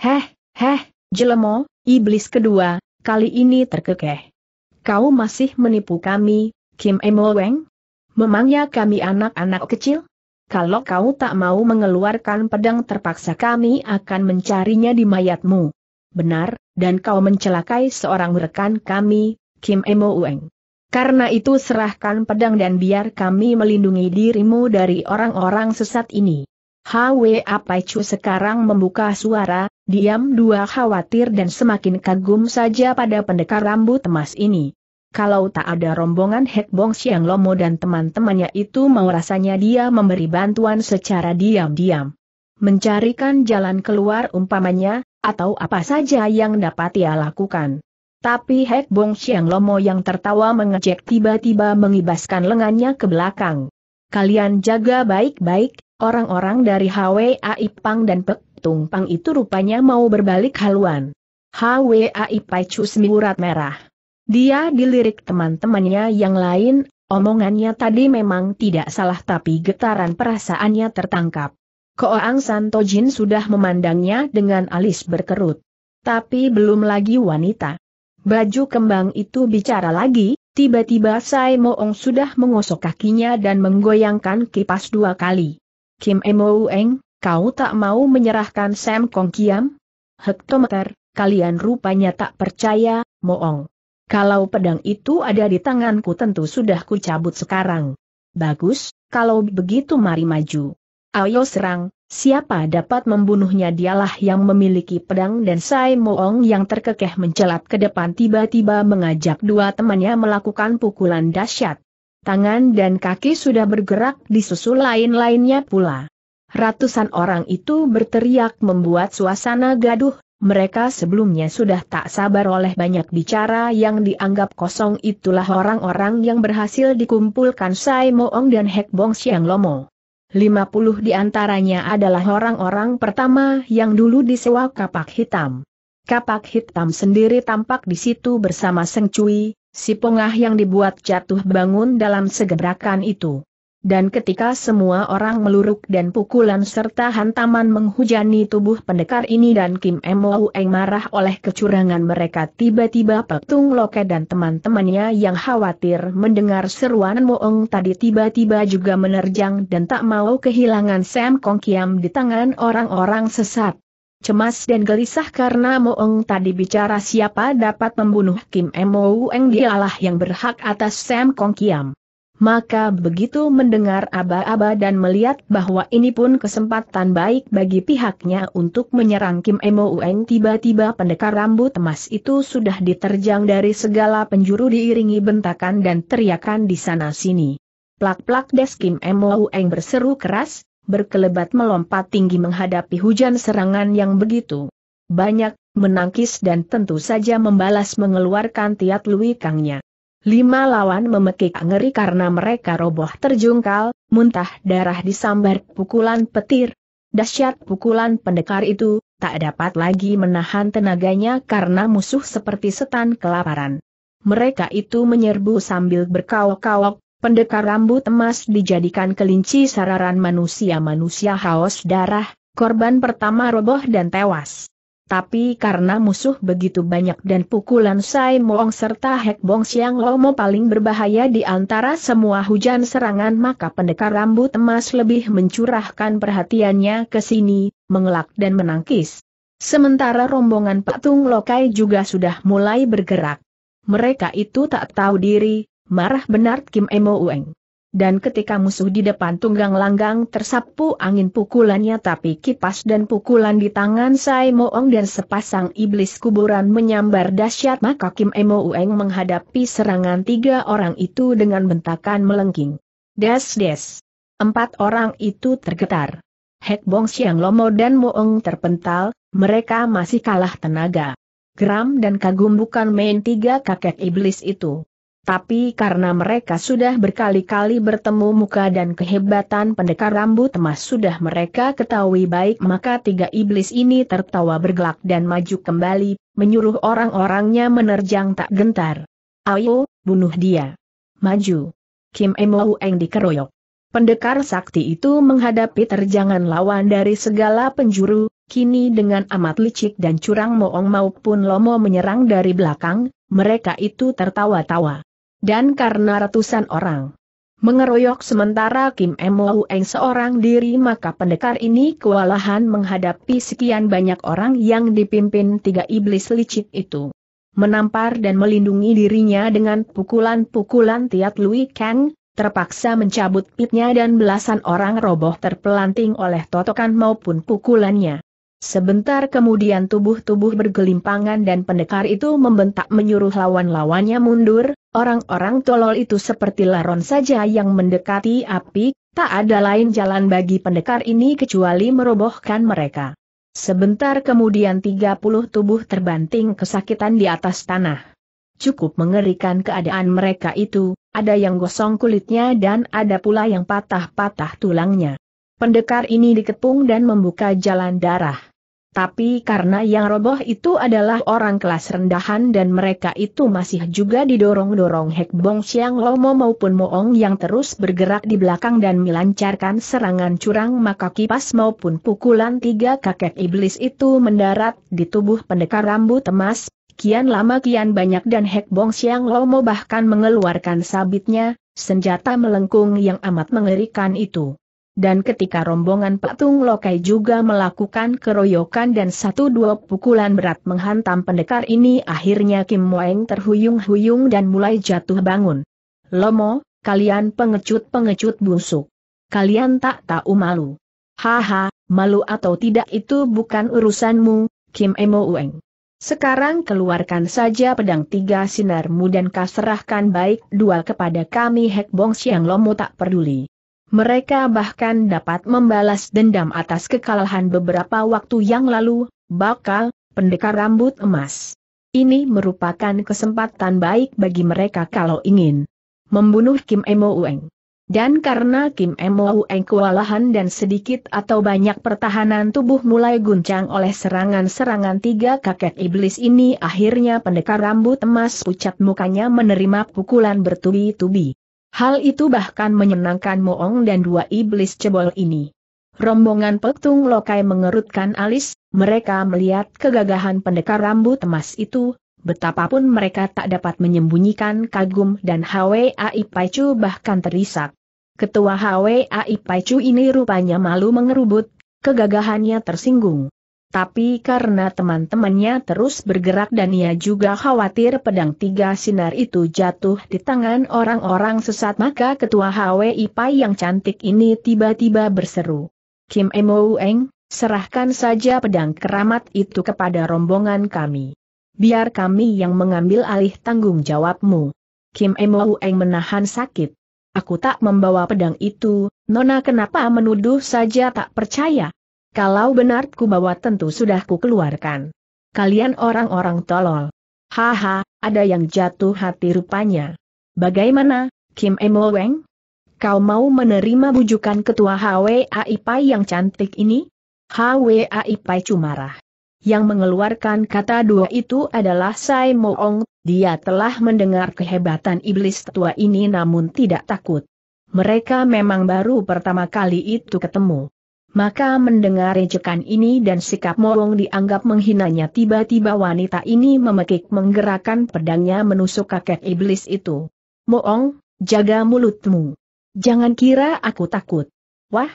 Speaker 1: Heh, heh, jelemo, iblis kedua, kali ini terkekeh. Kau masih menipu kami, Kim Emo Weng? Memangnya kami anak-anak kecil? kalau kau tak mau mengeluarkan pedang terpaksa kami akan mencarinya di mayatmu. Benar, dan kau mencelakai seorang rekan kami, Kim Emo Ueng. Karena itu serahkan pedang dan biar kami melindungi dirimu dari orang-orang sesat ini. apa Paicu sekarang membuka suara, diam dua khawatir dan semakin kagum saja pada pendekar rambut emas ini kalau tak ada rombongan Hek Bong Siang Lomo dan teman-temannya itu mau rasanya dia memberi bantuan secara diam-diam. Mencarikan jalan keluar umpamanya, atau apa saja yang dapat ia lakukan. Tapi Hek Bong Siang Lomo yang tertawa mengejek tiba-tiba mengibaskan lengannya ke belakang. Kalian jaga baik-baik, orang-orang dari HWA Ipang dan Pek Tung Pang itu rupanya mau berbalik haluan. HWA Ipai Cus Miurat merah. Dia dilirik teman-temannya yang lain, omongannya tadi memang tidak salah tapi getaran perasaannya tertangkap. Koang Jin sudah memandangnya dengan alis berkerut. Tapi belum lagi wanita. Baju kembang itu bicara lagi, tiba-tiba Sai Moong sudah mengosok kakinya dan menggoyangkan kipas dua kali. Kim Emoeng, kau tak mau menyerahkan Sam Kong Kiam? Hektometer, kalian rupanya tak percaya, Moong. Kalau pedang itu ada di tanganku tentu sudah kucabut sekarang. Bagus, kalau begitu mari maju. Ayo serang, siapa dapat membunuhnya dialah yang memiliki pedang dan Sai Moong yang terkekeh mencelat ke depan tiba-tiba mengajak dua temannya melakukan pukulan dahsyat. Tangan dan kaki sudah bergerak disusul lain-lainnya pula. Ratusan orang itu berteriak membuat suasana gaduh, mereka sebelumnya sudah tak sabar oleh banyak bicara yang dianggap kosong itulah orang-orang yang berhasil dikumpulkan Sai Moong dan Hek Bong Siang Lomo. 50 di antaranya adalah orang-orang pertama yang dulu disewa kapak hitam. Kapak hitam sendiri tampak di situ bersama Seng Cui, si pengah yang dibuat jatuh bangun dalam segebrakan itu. Dan ketika semua orang meluruk dan pukulan serta hantaman menghujani tubuh pendekar ini dan Kim Emo Eng marah oleh kecurangan mereka tiba-tiba Petung Loke dan teman-temannya yang khawatir mendengar seruan Moong tadi tiba-tiba juga menerjang dan tak mau kehilangan Sam Kong Kiam di tangan orang-orang sesat. Cemas dan gelisah karena Moong tadi bicara siapa dapat membunuh Kim Emo Eng dialah yang berhak atas Sam Kong Kiam. Maka begitu mendengar aba-aba dan melihat bahwa ini pun kesempatan baik bagi pihaknya untuk menyerang Kim Emo Ueng tiba-tiba pendekar rambut emas itu sudah diterjang dari segala penjuru diiringi bentakan dan teriakan di sana-sini. Plak-plak des Kim Emo Ueng berseru keras, berkelebat melompat tinggi menghadapi hujan serangan yang begitu banyak, menangkis dan tentu saja membalas mengeluarkan tiat kangnya. Lima lawan memekik ngeri karena mereka roboh terjungkal, muntah darah disambar pukulan petir. Dahsyat pukulan pendekar itu, tak dapat lagi menahan tenaganya karena musuh seperti setan kelaparan. Mereka itu menyerbu sambil berkawok-kawok, pendekar rambut emas dijadikan kelinci sararan manusia-manusia haus darah, korban pertama roboh dan tewas. Tapi karena musuh begitu banyak dan pukulan Sai Moong serta Hek Bong Siang Lomo paling berbahaya di antara semua hujan serangan maka pendekar rambut emas lebih mencurahkan perhatiannya ke sini, mengelak dan menangkis. Sementara rombongan patung Lokai juga sudah mulai bergerak. Mereka itu tak tahu diri, marah benar Kim Emo Ueng dan ketika musuh di depan tunggang langgang tersapu angin pukulannya tapi kipas dan pukulan di tangan Sai Moong dan sepasang iblis kuburan menyambar dahsyat maka Kim Emo Ueng menghadapi serangan tiga orang itu dengan bentakan melengking. Des des. Empat orang itu tergetar. Hek Bong Siang Lomo dan Moong terpental, mereka masih kalah tenaga. Geram dan kagum bukan main tiga kakek iblis itu. Tapi karena mereka sudah berkali-kali bertemu muka dan kehebatan pendekar rambut emas sudah mereka ketahui baik maka tiga iblis ini tertawa bergelak dan maju kembali, menyuruh orang-orangnya menerjang tak gentar. Ayo, bunuh dia. Maju. Kim Emo Eng dikeroyok. Pendekar sakti itu menghadapi terjangan lawan dari segala penjuru, kini dengan amat licik dan curang moong maupun lomo menyerang dari belakang, mereka itu tertawa-tawa dan karena ratusan orang mengeroyok sementara Kim Mo Eng seorang diri maka pendekar ini kewalahan menghadapi sekian banyak orang yang dipimpin tiga iblis licik itu. Menampar dan melindungi dirinya dengan pukulan-pukulan Tiat Lui Kang, terpaksa mencabut pitnya dan belasan orang roboh terpelanting oleh totokan maupun pukulannya. Sebentar kemudian tubuh-tubuh bergelimpangan dan pendekar itu membentak menyuruh lawan-lawannya mundur, Orang-orang tolol itu seperti laron saja yang mendekati api, tak ada lain jalan bagi pendekar ini kecuali merobohkan mereka. Sebentar kemudian 30 tubuh terbanting kesakitan di atas tanah. Cukup mengerikan keadaan mereka itu, ada yang gosong kulitnya dan ada pula yang patah-patah tulangnya. Pendekar ini dikepung dan membuka jalan darah. Tapi karena yang roboh itu adalah orang kelas rendahan dan mereka itu masih juga didorong-dorong Hek Bong Xiang Lomo maupun Moong yang terus bergerak di belakang dan melancarkan serangan curang maka kipas maupun pukulan tiga kakek iblis itu mendarat di tubuh pendekar rambut emas, kian lama kian banyak dan Hek Bong Xiang Lomo bahkan mengeluarkan sabitnya, senjata melengkung yang amat mengerikan itu. Dan ketika rombongan patung lokai juga melakukan keroyokan dan satu dua pukulan berat menghantam pendekar ini akhirnya Kim Moeng terhuyung-huyung dan mulai jatuh bangun. Lomo, kalian pengecut-pengecut busuk. Kalian tak tahu malu. Haha, malu atau tidak itu bukan urusanmu, Kim Emo Weng. Sekarang keluarkan saja pedang tiga sinarmu dan kaserahkan baik dua kepada kami Hek Bong Siang Lomo tak peduli. Mereka bahkan dapat membalas dendam atas kekalahan beberapa waktu yang lalu, bakal, pendekar rambut emas. Ini merupakan kesempatan baik bagi mereka kalau ingin membunuh Kim Emo Ueng. Dan karena Kim Emo Ueng kewalahan dan sedikit atau banyak pertahanan tubuh mulai guncang oleh serangan-serangan tiga kakek iblis ini akhirnya pendekar rambut emas pucat mukanya menerima pukulan bertubi-tubi. Hal itu bahkan menyenangkan Moong dan dua iblis cebol ini. Rombongan Petung Lokai mengerutkan alis, mereka melihat kegagahan pendekar rambut emas itu, betapapun mereka tak dapat menyembunyikan kagum dan Hwai Paicu bahkan terisak. Ketua Hwai Paicu ini rupanya malu mengerubut, kegagahannya tersinggung tapi karena teman-temannya terus bergerak dan ia juga khawatir pedang tiga sinar itu jatuh di tangan orang-orang sesat maka ketua HWI Pai yang cantik ini tiba-tiba berseru. Kim Emo Eng, serahkan saja pedang keramat itu kepada rombongan kami. Biar kami yang mengambil alih tanggung jawabmu. Kim Emo Eng menahan sakit. Aku tak membawa pedang itu, Nona kenapa menuduh saja tak percaya? Kalau benar ku bawa tentu sudah ku keluarkan. Kalian orang-orang tolol. Haha, ada yang jatuh hati rupanya. Bagaimana, Kim Emo Weng? Kau mau menerima bujukan ketua HWA Ipai yang cantik ini? HWA Ipai cumarah. Yang mengeluarkan kata dua itu adalah Sai Moong, dia telah mendengar kehebatan iblis tua ini namun tidak takut. Mereka memang baru pertama kali itu ketemu. Maka mendengar ejekan ini dan sikap Moong dianggap menghinanya tiba-tiba wanita ini memekik menggerakkan pedangnya menusuk kakek iblis itu. Moong, jaga mulutmu. Jangan kira aku takut. Wah,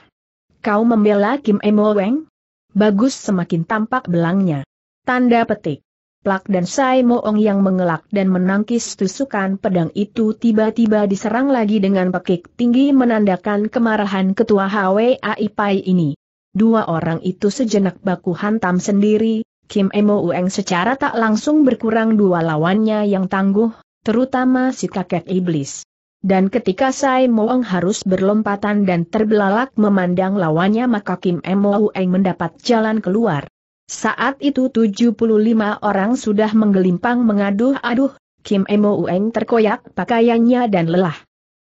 Speaker 1: kau membela Kim Emo Bagus semakin tampak belangnya. Tanda petik. Plak dan Sai Moong yang mengelak dan menangkis tusukan pedang itu tiba-tiba diserang lagi dengan pekik tinggi menandakan kemarahan ketua HWAI Pai ini. Dua orang itu sejenak baku hantam sendiri, Kim Emo Ueng secara tak langsung berkurang dua lawannya yang tangguh, terutama si kakek iblis. Dan ketika Sai Moong harus berlompatan dan terbelalak memandang lawannya maka Kim Emo Ueng mendapat jalan keluar. Saat itu 75 orang sudah menggelimpang mengaduh-aduh, Kim Emo Ueng terkoyak pakaiannya dan lelah.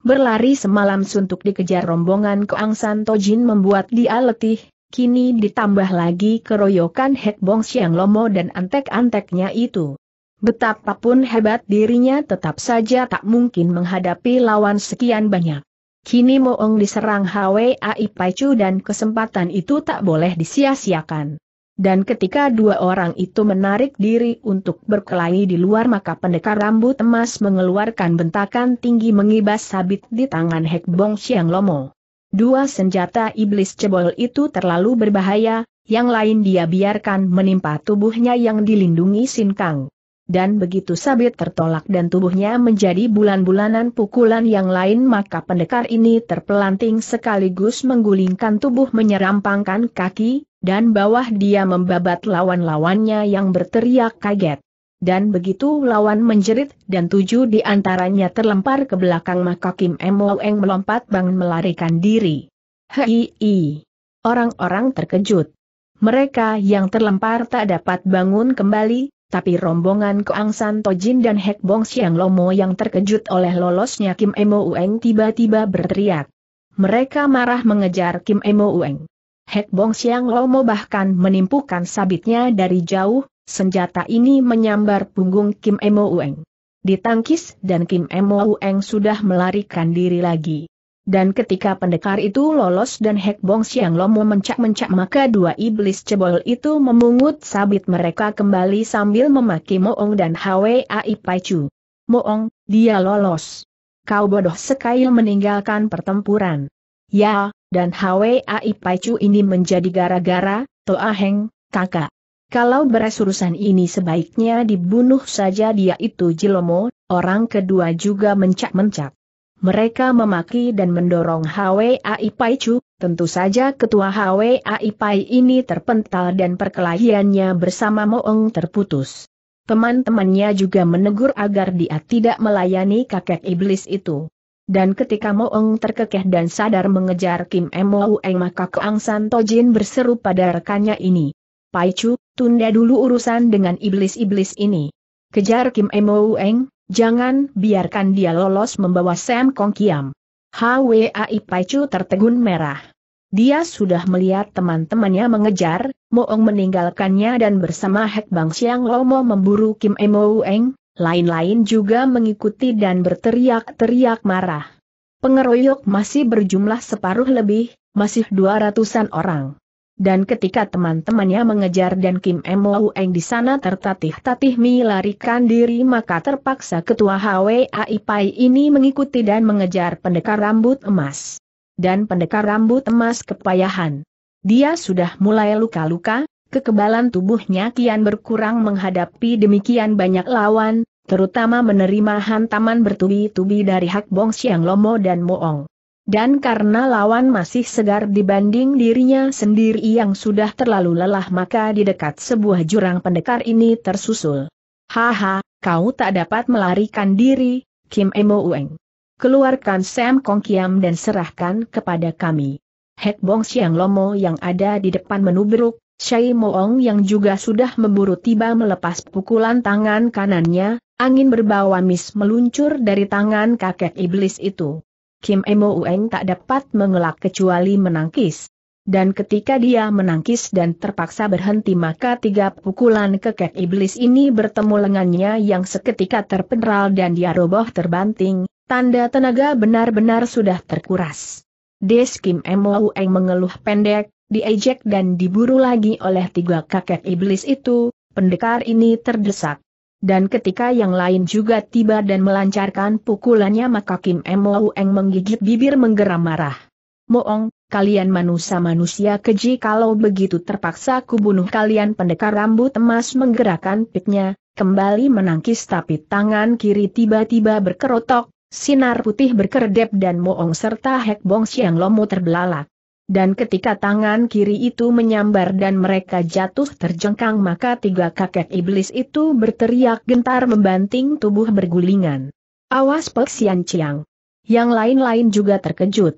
Speaker 1: Berlari semalam suntuk dikejar rombongan Koang San Tojin membuat dia letih, kini ditambah lagi keroyokan Hek Bong Siang Lomo dan antek-anteknya itu. Betapapun hebat dirinya tetap saja tak mungkin menghadapi lawan sekian banyak. Kini Moong diserang HWAI Paicu dan kesempatan itu tak boleh disia-siakan. Dan ketika dua orang itu menarik diri untuk berkelahi di luar maka pendekar rambut emas mengeluarkan bentakan tinggi mengibas sabit di tangan Hek Bong Siang Lomo. Dua senjata iblis cebol itu terlalu berbahaya, yang lain dia biarkan menimpa tubuhnya yang dilindungi Sin Kang. Dan begitu sabit tertolak dan tubuhnya menjadi bulan-bulanan pukulan yang lain maka pendekar ini terpelanting sekaligus menggulingkan tubuh menyerampangkan kaki, dan bawah dia membabat lawan-lawannya yang berteriak kaget. Dan begitu lawan menjerit dan tujuh di antaranya terlempar ke belakang maka Kim Emloeng melompat bangun melarikan diri. Hei, orang-orang terkejut. Mereka yang terlempar tak dapat bangun kembali, tapi rombongan Koang Tojin dan Hek Bong Siang Lomo yang terkejut oleh lolosnya Kim Ueng tiba-tiba berteriak. Mereka marah mengejar Kim Ueng. Hek Bong Siang Lomo bahkan menimpukan sabitnya dari jauh, senjata ini menyambar punggung Kim Emo Ueng. Ditangkis dan Kim Emo Ueng sudah melarikan diri lagi. Dan ketika pendekar itu lolos dan Hek Bong Siang Lomo mencak-mencak maka dua iblis cebol itu memungut sabit mereka kembali sambil memaki Moong dan Pai Chu. Moong, dia lolos. Kau bodoh sekali meninggalkan pertempuran. Ya, dan HWAI Pacu ini menjadi gara-gara, Toa Heng, kakak. Kalau beres urusan ini sebaiknya dibunuh saja dia itu Jilomo, orang kedua juga mencak-mencak. Mereka memaki dan mendorong HWAI Paicu, tentu saja ketua HWAI Pai ini terpental dan perkelahiannya bersama Moeng terputus. Teman-temannya juga menegur agar dia tidak melayani kakek iblis itu dan ketika Moeng terkekeh dan sadar mengejar Kim Moeng maka Keang San Tojin berseru pada rekannya ini. Pai Chu, tunda dulu urusan dengan iblis-iblis ini. Kejar Kim Moeng, jangan biarkan dia lolos membawa Sam Kong Kiam. HWAI Chu tertegun merah. Dia sudah melihat teman-temannya mengejar, Moong meninggalkannya dan bersama Hek Bang Siang Lomo memburu Kim Moeng, lain-lain juga mengikuti dan berteriak-teriak marah. Pengeroyok masih berjumlah separuh lebih, masih dua ratusan orang. Dan ketika teman-temannya mengejar dan Kim Emoeng Eng di sana tertatih-tatih melarikan diri maka terpaksa ketua HWAI Pai ini mengikuti dan mengejar pendekar rambut emas. Dan pendekar rambut emas kepayahan. Dia sudah mulai luka-luka, kekebalan tubuhnya kian berkurang menghadapi demikian banyak lawan, terutama menerima hantaman bertubi-tubi dari Hak Bong Siang Lomo dan Moong. Dan karena lawan masih segar dibanding dirinya sendiri yang sudah terlalu lelah maka di dekat sebuah jurang pendekar ini tersusul. Haha, kau tak dapat melarikan diri, Kim Emo Ueng. Keluarkan Sam Kong Kiam dan serahkan kepada kami. Hek Bong Siang Lomo yang ada di depan menubruk, Shai Moong yang juga sudah memburu tiba melepas pukulan tangan kanannya, Angin berbawa amis meluncur dari tangan kakek iblis itu. Kim Emo Ueng tak dapat mengelak kecuali menangkis. Dan ketika dia menangkis dan terpaksa berhenti maka tiga pukulan kakek iblis ini bertemu lengannya yang seketika terpenral dan dia roboh terbanting, tanda tenaga benar-benar sudah terkuras. Des Kim Ueng mengeluh pendek, diejek dan diburu lagi oleh tiga kakek iblis itu, pendekar ini terdesak dan ketika yang lain juga tiba dan melancarkan pukulannya maka Kim Eng menggigit bibir menggeram marah. Moong, kalian manusia-manusia keji kalau begitu terpaksa kubunuh kalian pendekar rambut emas menggerakkan piknya, kembali menangkis tapi tangan kiri tiba-tiba berkerotok, sinar putih berkedip dan Moong serta Hek Bong Siang Lomo terbelalak. Dan ketika tangan kiri itu menyambar dan mereka jatuh terjengkang maka tiga kakek iblis itu berteriak gentar membanting tubuh bergulingan. Awas Pek Sian Yang lain-lain juga terkejut.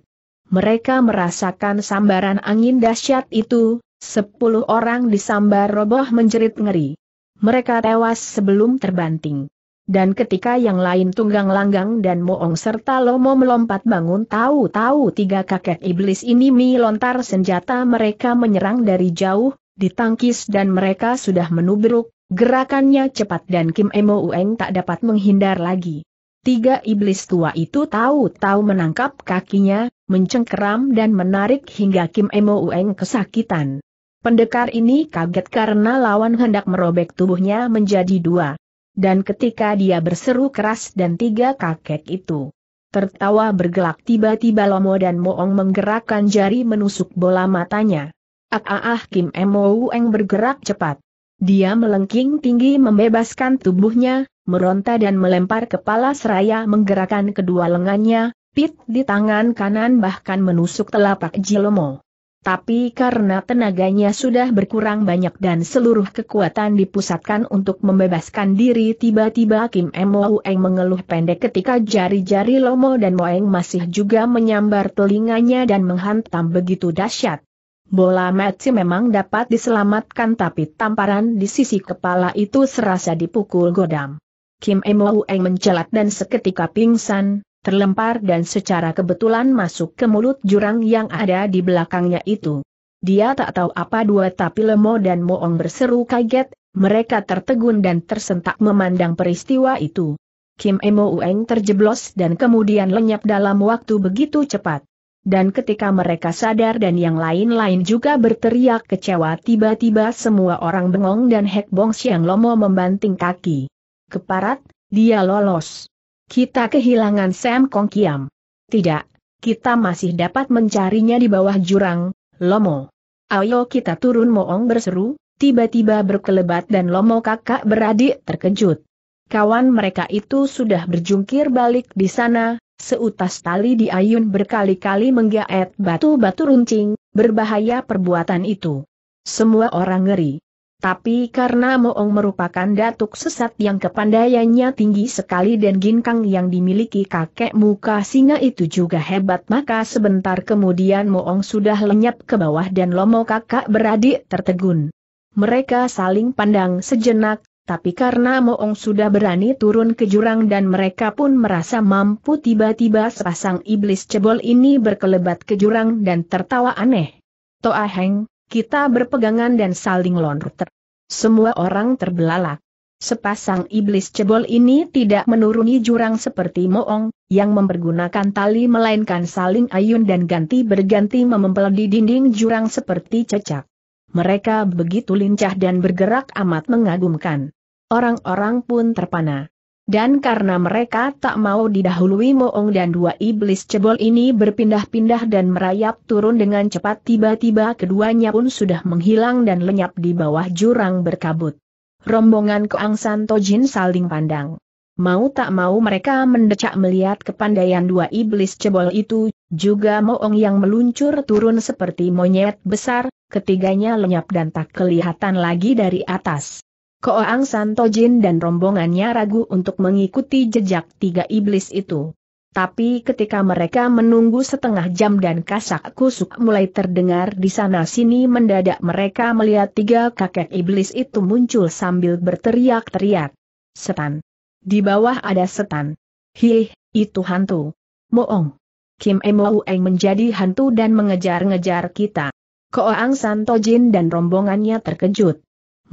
Speaker 1: Mereka merasakan sambaran angin dahsyat itu, sepuluh orang disambar roboh menjerit ngeri. Mereka tewas sebelum terbanting. Dan ketika yang lain tunggang langgang dan moong serta lomo melompat bangun tahu-tahu tiga kakek iblis ini melontar senjata mereka menyerang dari jauh, ditangkis dan mereka sudah menubruk, gerakannya cepat dan Kim Emo Ueng tak dapat menghindar lagi. Tiga iblis tua itu tahu-tahu menangkap kakinya, mencengkeram dan menarik hingga Kim Emo Ueng kesakitan. Pendekar ini kaget karena lawan hendak merobek tubuhnya menjadi dua. Dan ketika dia berseru keras dan tiga kakek itu tertawa bergelak tiba-tiba Lomo dan Moong menggerakkan jari menusuk bola matanya. Ah ah ah Kim Eng bergerak cepat. Dia melengking tinggi membebaskan tubuhnya, meronta dan melempar kepala seraya menggerakkan kedua lengannya, pit di tangan kanan bahkan menusuk telapak Jilomo tapi karena tenaganya sudah berkurang banyak dan seluruh kekuatan dipusatkan untuk membebaskan diri tiba-tiba Kim Moeng mengeluh pendek ketika jari-jari Lomo dan Moeng masih juga menyambar telinganya dan menghantam begitu dahsyat. Bola mati memang dapat diselamatkan tapi tamparan di sisi kepala itu serasa dipukul godam. Kim Moeng mencelat dan seketika pingsan, terlempar dan secara kebetulan masuk ke mulut jurang yang ada di belakangnya itu. Dia tak tahu apa dua tapi Lemo dan Moong berseru kaget, mereka tertegun dan tersentak memandang peristiwa itu. Kim Emo Ueng terjeblos dan kemudian lenyap dalam waktu begitu cepat. Dan ketika mereka sadar dan yang lain-lain juga berteriak kecewa tiba-tiba semua orang bengong dan Hek Bong Siang Lomo membanting kaki. Keparat, dia lolos. Kita kehilangan Sam Kong Kiam. Tidak, kita masih dapat mencarinya di bawah jurang, Lomo. Ayo kita turun Moong berseru, tiba-tiba berkelebat dan Lomo kakak beradik terkejut. Kawan mereka itu sudah berjungkir balik di sana, seutas tali diayun berkali-kali menggaet batu-batu runcing, berbahaya perbuatan itu. Semua orang ngeri. Tapi karena Moong merupakan datuk sesat yang kepandaiannya tinggi sekali dan ginkang yang dimiliki kakek muka singa itu juga hebat maka sebentar kemudian Moong sudah lenyap ke bawah dan Lomo kakak beradik tertegun. Mereka saling pandang sejenak, tapi karena Moong sudah berani turun ke jurang dan mereka pun merasa mampu tiba-tiba sepasang iblis cebol ini berkelebat ke jurang dan tertawa aneh. Toa Heng, kita berpegangan dan saling lontar. Semua orang terbelalak. Sepasang iblis cebol ini tidak menuruni jurang seperti Moong, yang mempergunakan tali melainkan saling ayun dan ganti berganti memempel di dinding jurang seperti cecak. Mereka begitu lincah dan bergerak amat mengagumkan. Orang-orang pun terpana. Dan karena mereka tak mau didahului Moong dan dua iblis cebol ini berpindah-pindah dan merayap turun dengan cepat tiba-tiba keduanya pun sudah menghilang dan lenyap di bawah jurang berkabut. Rombongan Koang Santo Jin saling pandang. Mau tak mau mereka mendecak melihat kepandaian dua iblis cebol itu, juga moong yang meluncur turun seperti monyet besar, ketiganya lenyap dan tak kelihatan lagi dari atas. Koang Santojin dan rombongannya ragu untuk mengikuti jejak tiga iblis itu. Tapi ketika mereka menunggu setengah jam dan kasak kusuk mulai terdengar di sana-sini mendadak mereka melihat tiga kakek iblis itu muncul sambil berteriak-teriak. Setan. Di bawah ada setan. Hih, itu hantu. Moong. Kim Emo Eng menjadi hantu dan mengejar-ngejar kita. Koang Santojin dan rombongannya terkejut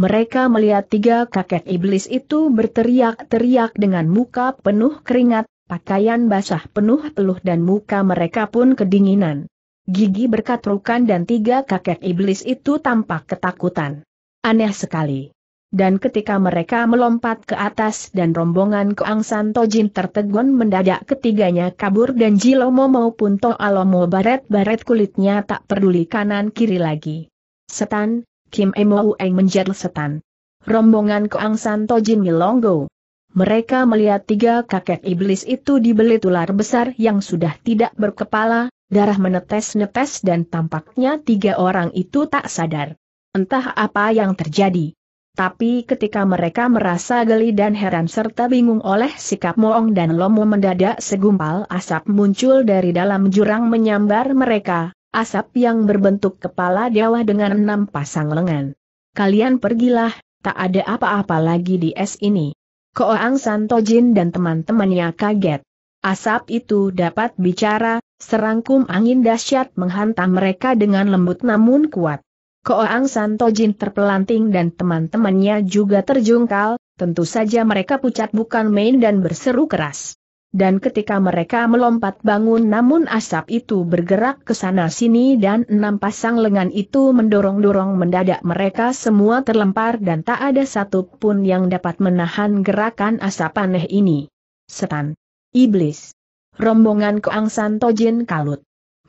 Speaker 1: mereka melihat tiga kakek iblis itu berteriak-teriak dengan muka penuh keringat, pakaian basah penuh peluh dan muka mereka pun kedinginan. Gigi berkatrukan dan tiga kakek iblis itu tampak ketakutan. Aneh sekali. Dan ketika mereka melompat ke atas dan rombongan keangsan Tojin tertegun mendadak ketiganya kabur dan Jilomo maupun Toalomo baret-baret kulitnya tak peduli kanan kiri lagi. Setan, Kim Emo Ueng menjadi setan. Rombongan Koang Santo Jin Milongo. Mereka melihat tiga kakek iblis itu dibelit ular besar yang sudah tidak berkepala, darah menetes-netes dan tampaknya tiga orang itu tak sadar. Entah apa yang terjadi. Tapi ketika mereka merasa geli dan heran serta bingung oleh sikap Moong dan Lomo mendadak segumpal asap muncul dari dalam jurang menyambar mereka, Asap yang berbentuk kepala dewa dengan enam pasang lengan. Kalian pergilah, tak ada apa-apa lagi di es ini. Koang Santojin dan teman-temannya kaget. Asap itu dapat bicara, serangkum angin dahsyat menghantam mereka dengan lembut namun kuat. Koang Santojin terpelanting dan teman-temannya juga terjungkal, tentu saja mereka pucat bukan main dan berseru keras dan ketika mereka melompat bangun namun asap itu bergerak ke sana sini dan enam pasang lengan itu mendorong-dorong mendadak mereka semua terlempar dan tak ada satu pun yang dapat menahan gerakan asap aneh ini. Setan. Iblis. Rombongan Koang Tojin kalut.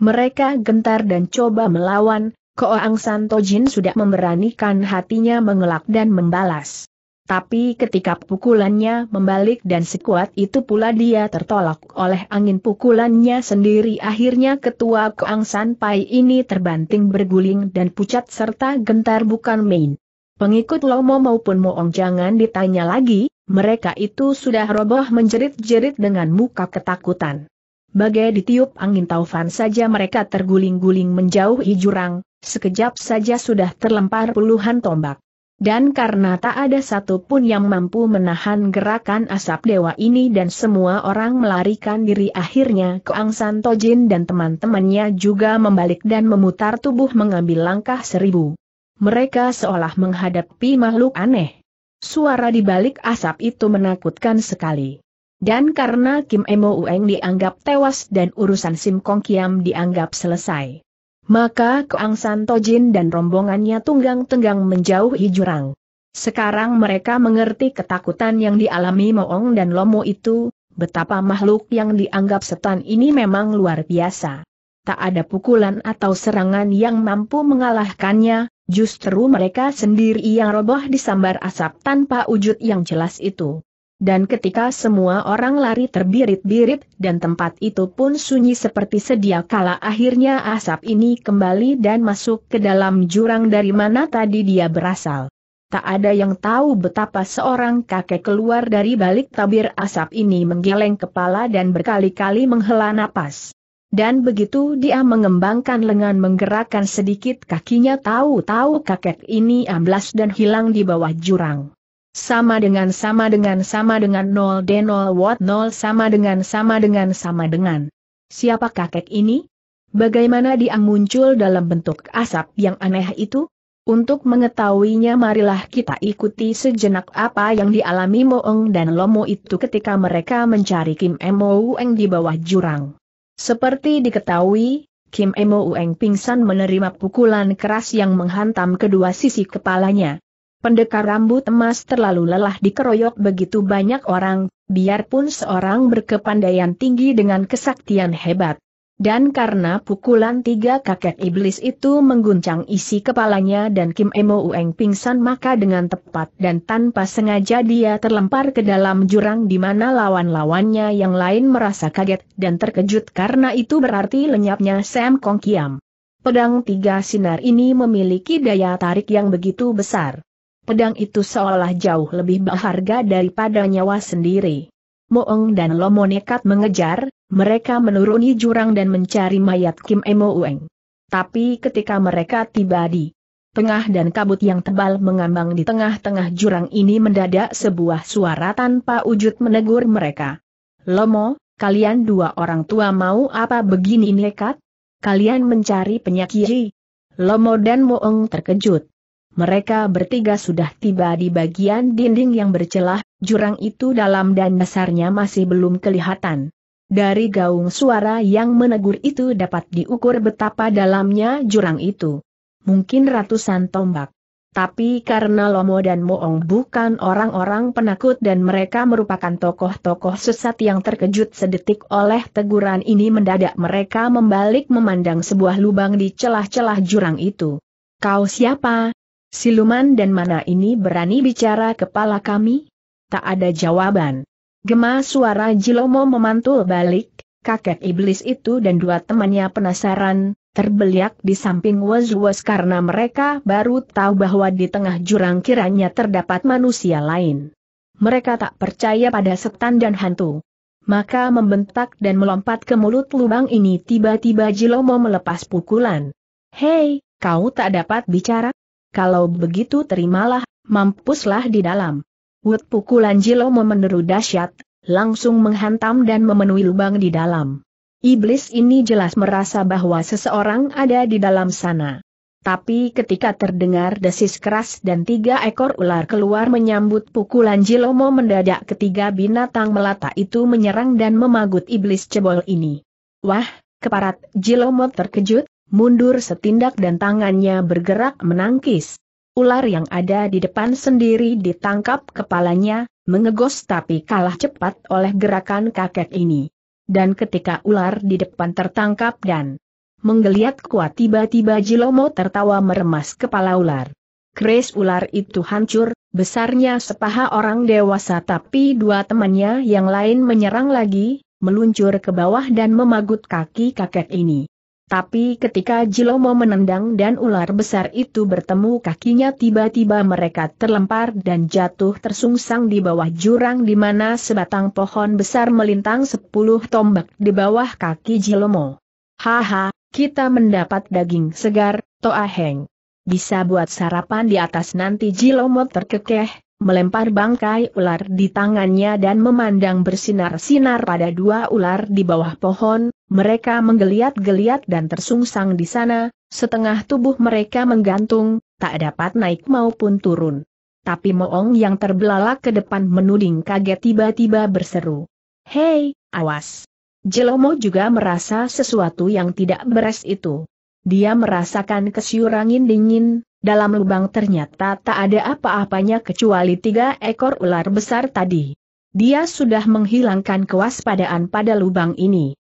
Speaker 1: Mereka gentar dan coba melawan, Koang Tojin sudah memberanikan hatinya mengelak dan membalas. Tapi ketika pukulannya membalik dan sekuat itu pula dia tertolak oleh angin pukulannya sendiri akhirnya ketua Koang sampai ini terbanting berguling dan pucat serta gentar bukan main. Pengikut Lomo maupun Moong jangan ditanya lagi, mereka itu sudah roboh menjerit-jerit dengan muka ketakutan. Bagai ditiup angin taufan saja mereka terguling-guling menjauhi jurang, sekejap saja sudah terlempar puluhan tombak. Dan karena tak ada satupun yang mampu menahan gerakan asap dewa ini dan semua orang melarikan diri akhirnya ke Santojin Tojin dan teman-temannya juga membalik dan memutar tubuh mengambil langkah seribu. Mereka seolah menghadapi makhluk aneh. Suara di balik asap itu menakutkan sekali. Dan karena Kim Emo Ueng dianggap tewas dan urusan Sim Kong Kiam dianggap selesai. Maka Keang Santojin dan rombongannya tunggang tunggang menjauhi jurang. Sekarang mereka mengerti ketakutan yang dialami Moong dan Lomo itu, betapa makhluk yang dianggap setan ini memang luar biasa. Tak ada pukulan atau serangan yang mampu mengalahkannya, justru mereka sendiri yang roboh disambar asap tanpa wujud yang jelas itu. Dan ketika semua orang lari terbirit-birit dan tempat itu pun sunyi seperti sedia kala akhirnya asap ini kembali dan masuk ke dalam jurang dari mana tadi dia berasal. Tak ada yang tahu betapa seorang kakek keluar dari balik tabir asap ini menggeleng kepala dan berkali-kali menghela napas. Dan begitu dia mengembangkan lengan menggerakkan sedikit kakinya tahu-tahu kakek ini amblas dan hilang di bawah jurang sama dengan sama dengan sama dengan 0 d 0 watt 0 sama dengan sama dengan sama dengan. Siapa kakek ini? Bagaimana dia muncul dalam bentuk asap yang aneh itu? Untuk mengetahuinya marilah kita ikuti sejenak apa yang dialami Moeng dan Lomo itu ketika mereka mencari Kim Emo Ueng di bawah jurang. Seperti diketahui, Kim Emo Ueng pingsan menerima pukulan keras yang menghantam kedua sisi kepalanya. Pendekar rambut emas terlalu lelah dikeroyok begitu banyak orang, biarpun seorang berkepandaian tinggi dengan kesaktian hebat. Dan karena pukulan tiga kakek iblis itu mengguncang isi kepalanya dan Kim Emo Ueng pingsan maka dengan tepat dan tanpa sengaja dia terlempar ke dalam jurang di mana lawan-lawannya yang lain merasa kaget dan terkejut karena itu berarti lenyapnya Sam Kong Kiam. Pedang tiga sinar ini memiliki daya tarik yang begitu besar pedang itu seolah jauh lebih berharga daripada nyawa sendiri. Moong dan Lomo nekat mengejar, mereka menuruni jurang dan mencari mayat Kim Emo Ueng. Tapi ketika mereka tiba di tengah dan kabut yang tebal mengambang di tengah-tengah jurang ini mendadak sebuah suara tanpa wujud menegur mereka. Lomo, kalian dua orang tua mau apa begini nekat? Kalian mencari penyakit. Lomo dan Moong terkejut. Mereka bertiga sudah tiba di bagian dinding yang bercelah, jurang itu dalam dan dasarnya masih belum kelihatan. Dari gaung suara yang menegur itu dapat diukur betapa dalamnya jurang itu. Mungkin ratusan tombak. Tapi karena Lomo dan Moong bukan orang-orang penakut dan mereka merupakan tokoh-tokoh sesat yang terkejut sedetik oleh teguran ini mendadak mereka membalik memandang sebuah lubang di celah-celah jurang itu. Kau siapa? Siluman dan mana ini berani bicara kepala kami? Tak ada jawaban. Gema suara Jilomo memantul balik, kakek iblis itu dan dua temannya penasaran, terbeliak di samping was-was karena mereka baru tahu bahwa di tengah jurang kiranya terdapat manusia lain. Mereka tak percaya pada setan dan hantu. Maka membentak dan melompat ke mulut lubang ini tiba-tiba Jilomo melepas pukulan. Hei, kau tak dapat bicara? kalau begitu terimalah, mampuslah di dalam. Wut pukulan Jilo memeneru dahsyat, langsung menghantam dan memenuhi lubang di dalam. Iblis ini jelas merasa bahwa seseorang ada di dalam sana. Tapi ketika terdengar desis keras dan tiga ekor ular keluar menyambut pukulan Jilomo mendadak ketiga binatang melata itu menyerang dan memagut iblis cebol ini. Wah, keparat Jilomo terkejut, mundur setindak dan tangannya bergerak menangkis. Ular yang ada di depan sendiri ditangkap kepalanya, mengegos tapi kalah cepat oleh gerakan kakek ini. Dan ketika ular di depan tertangkap dan menggeliat kuat tiba-tiba Jilomo tertawa meremas kepala ular. kres ular itu hancur, besarnya sepaha orang dewasa tapi dua temannya yang lain menyerang lagi, meluncur ke bawah dan memagut kaki kakek ini. Tapi ketika Jilomo menendang dan ular besar itu bertemu kakinya tiba-tiba mereka terlempar dan jatuh tersungsang di bawah jurang di mana sebatang pohon besar melintang sepuluh tombak di bawah kaki Jilomo. Haha, kita mendapat daging segar, Toa Heng. Bisa buat sarapan di atas nanti Jilomo terkekeh, melempar bangkai ular di tangannya dan memandang bersinar-sinar pada dua ular di bawah pohon, mereka menggeliat-geliat dan tersungsang di sana, setengah tubuh mereka menggantung, tak dapat naik maupun turun. Tapi Moong yang terbelalak ke depan menuding kaget tiba-tiba berseru. Hei, awas! Jelomo juga merasa sesuatu yang tidak beres itu. Dia merasakan kesiurangin dingin, dalam lubang ternyata tak ada apa-apanya kecuali tiga ekor ular besar tadi. Dia sudah menghilangkan kewaspadaan pada lubang ini.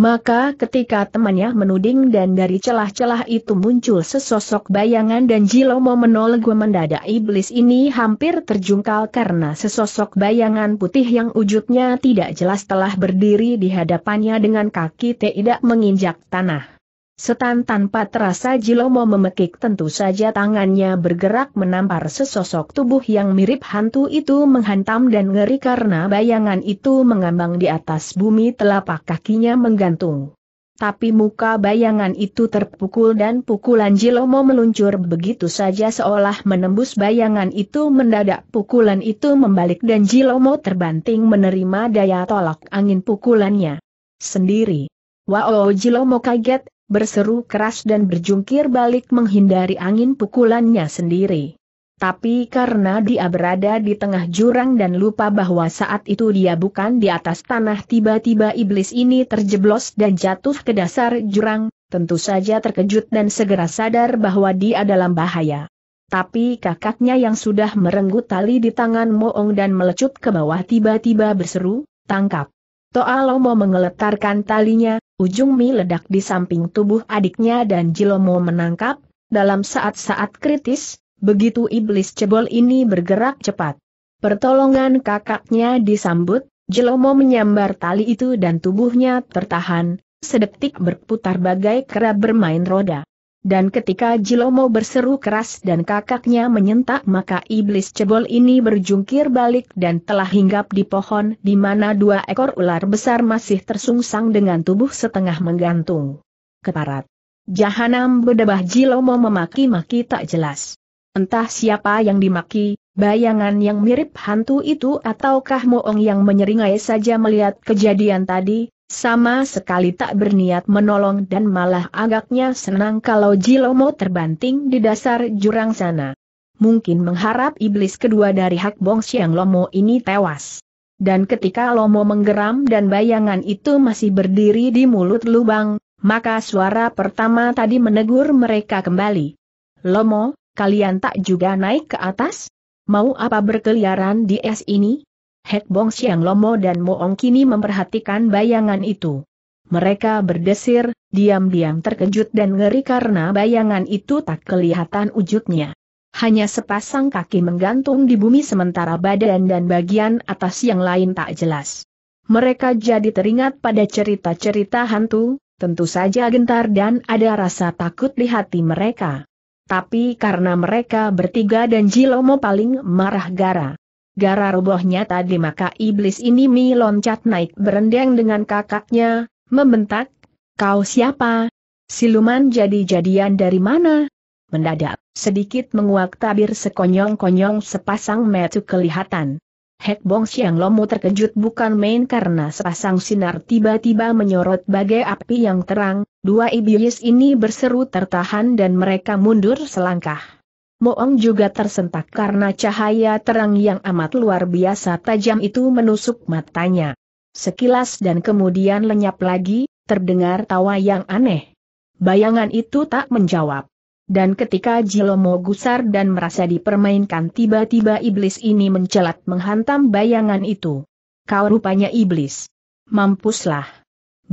Speaker 1: Maka ketika temannya menuding dan dari celah-celah itu muncul sesosok bayangan dan Jilomo menoleh mendadak iblis ini hampir terjungkal karena sesosok bayangan putih yang wujudnya tidak jelas telah berdiri di hadapannya dengan kaki tidak menginjak tanah. Setan tanpa terasa Jilomo memekik tentu saja tangannya bergerak menampar sesosok tubuh yang mirip hantu itu menghantam dan ngeri karena bayangan itu mengambang di atas bumi telapak kakinya menggantung. Tapi muka bayangan itu terpukul dan pukulan Jilomo meluncur begitu saja seolah menembus bayangan itu mendadak pukulan itu membalik dan Jilomo terbanting menerima daya tolak angin pukulannya sendiri. Wow Jilomo kaget berseru keras dan berjungkir balik menghindari angin pukulannya sendiri. Tapi karena dia berada di tengah jurang dan lupa bahwa saat itu dia bukan di atas tanah tiba-tiba iblis ini terjeblos dan jatuh ke dasar jurang, tentu saja terkejut dan segera sadar bahwa dia dalam bahaya. Tapi kakaknya yang sudah merenggut tali di tangan Moong dan melecut ke bawah tiba-tiba berseru, tangkap. Toa Lomo mengeletarkan talinya, ujung ledak di samping tubuh adiknya dan Jilomo menangkap, dalam saat-saat kritis, begitu iblis cebol ini bergerak cepat. Pertolongan kakaknya disambut, Jelomo menyambar tali itu dan tubuhnya tertahan, sedetik berputar bagai kera bermain roda. Dan ketika Jilomo berseru keras dan kakaknya menyentak maka iblis cebol ini berjungkir balik dan telah hinggap di pohon di mana dua ekor ular besar masih tersungsang dengan tubuh setengah menggantung. Keparat. Jahanam bedebah Jilomo memaki-maki tak jelas. Entah siapa yang dimaki, bayangan yang mirip hantu itu ataukah moong yang menyeringai saja melihat kejadian tadi, sama sekali tak berniat menolong dan malah agaknya senang kalau Jilomo terbanting di dasar jurang sana. Mungkin mengharap iblis kedua dari Hak Bong Siang Lomo ini tewas. Dan ketika Lomo menggeram dan bayangan itu masih berdiri di mulut lubang, maka suara pertama tadi menegur mereka kembali. Lomo, kalian tak juga naik ke atas? Mau apa berkeliaran di es ini? Hek Bong Siang Lomo dan Moong kini memperhatikan bayangan itu. Mereka berdesir, diam-diam terkejut dan ngeri karena bayangan itu tak kelihatan wujudnya. Hanya sepasang kaki menggantung di bumi sementara badan dan bagian atas yang lain tak jelas. Mereka jadi teringat pada cerita-cerita hantu, tentu saja gentar dan ada rasa takut di hati mereka. Tapi karena mereka bertiga dan Jilomo paling marah gara. Gara robohnya tadi maka iblis ini mi loncat naik berendeng dengan kakaknya, membentak, kau siapa? Siluman jadi-jadian dari mana? Mendadak, sedikit menguak tabir sekonyong-konyong sepasang metu kelihatan. Hek Bong Siang lomu terkejut bukan main karena sepasang sinar tiba-tiba menyorot bagai api yang terang, dua iblis ini berseru tertahan dan mereka mundur selangkah. Moong juga tersentak karena cahaya terang yang amat luar biasa tajam itu menusuk matanya. Sekilas dan kemudian lenyap lagi, terdengar tawa yang aneh. Bayangan itu tak menjawab. Dan ketika Jilomo gusar dan merasa dipermainkan tiba-tiba iblis ini mencelat menghantam bayangan itu. Kau rupanya iblis. Mampuslah.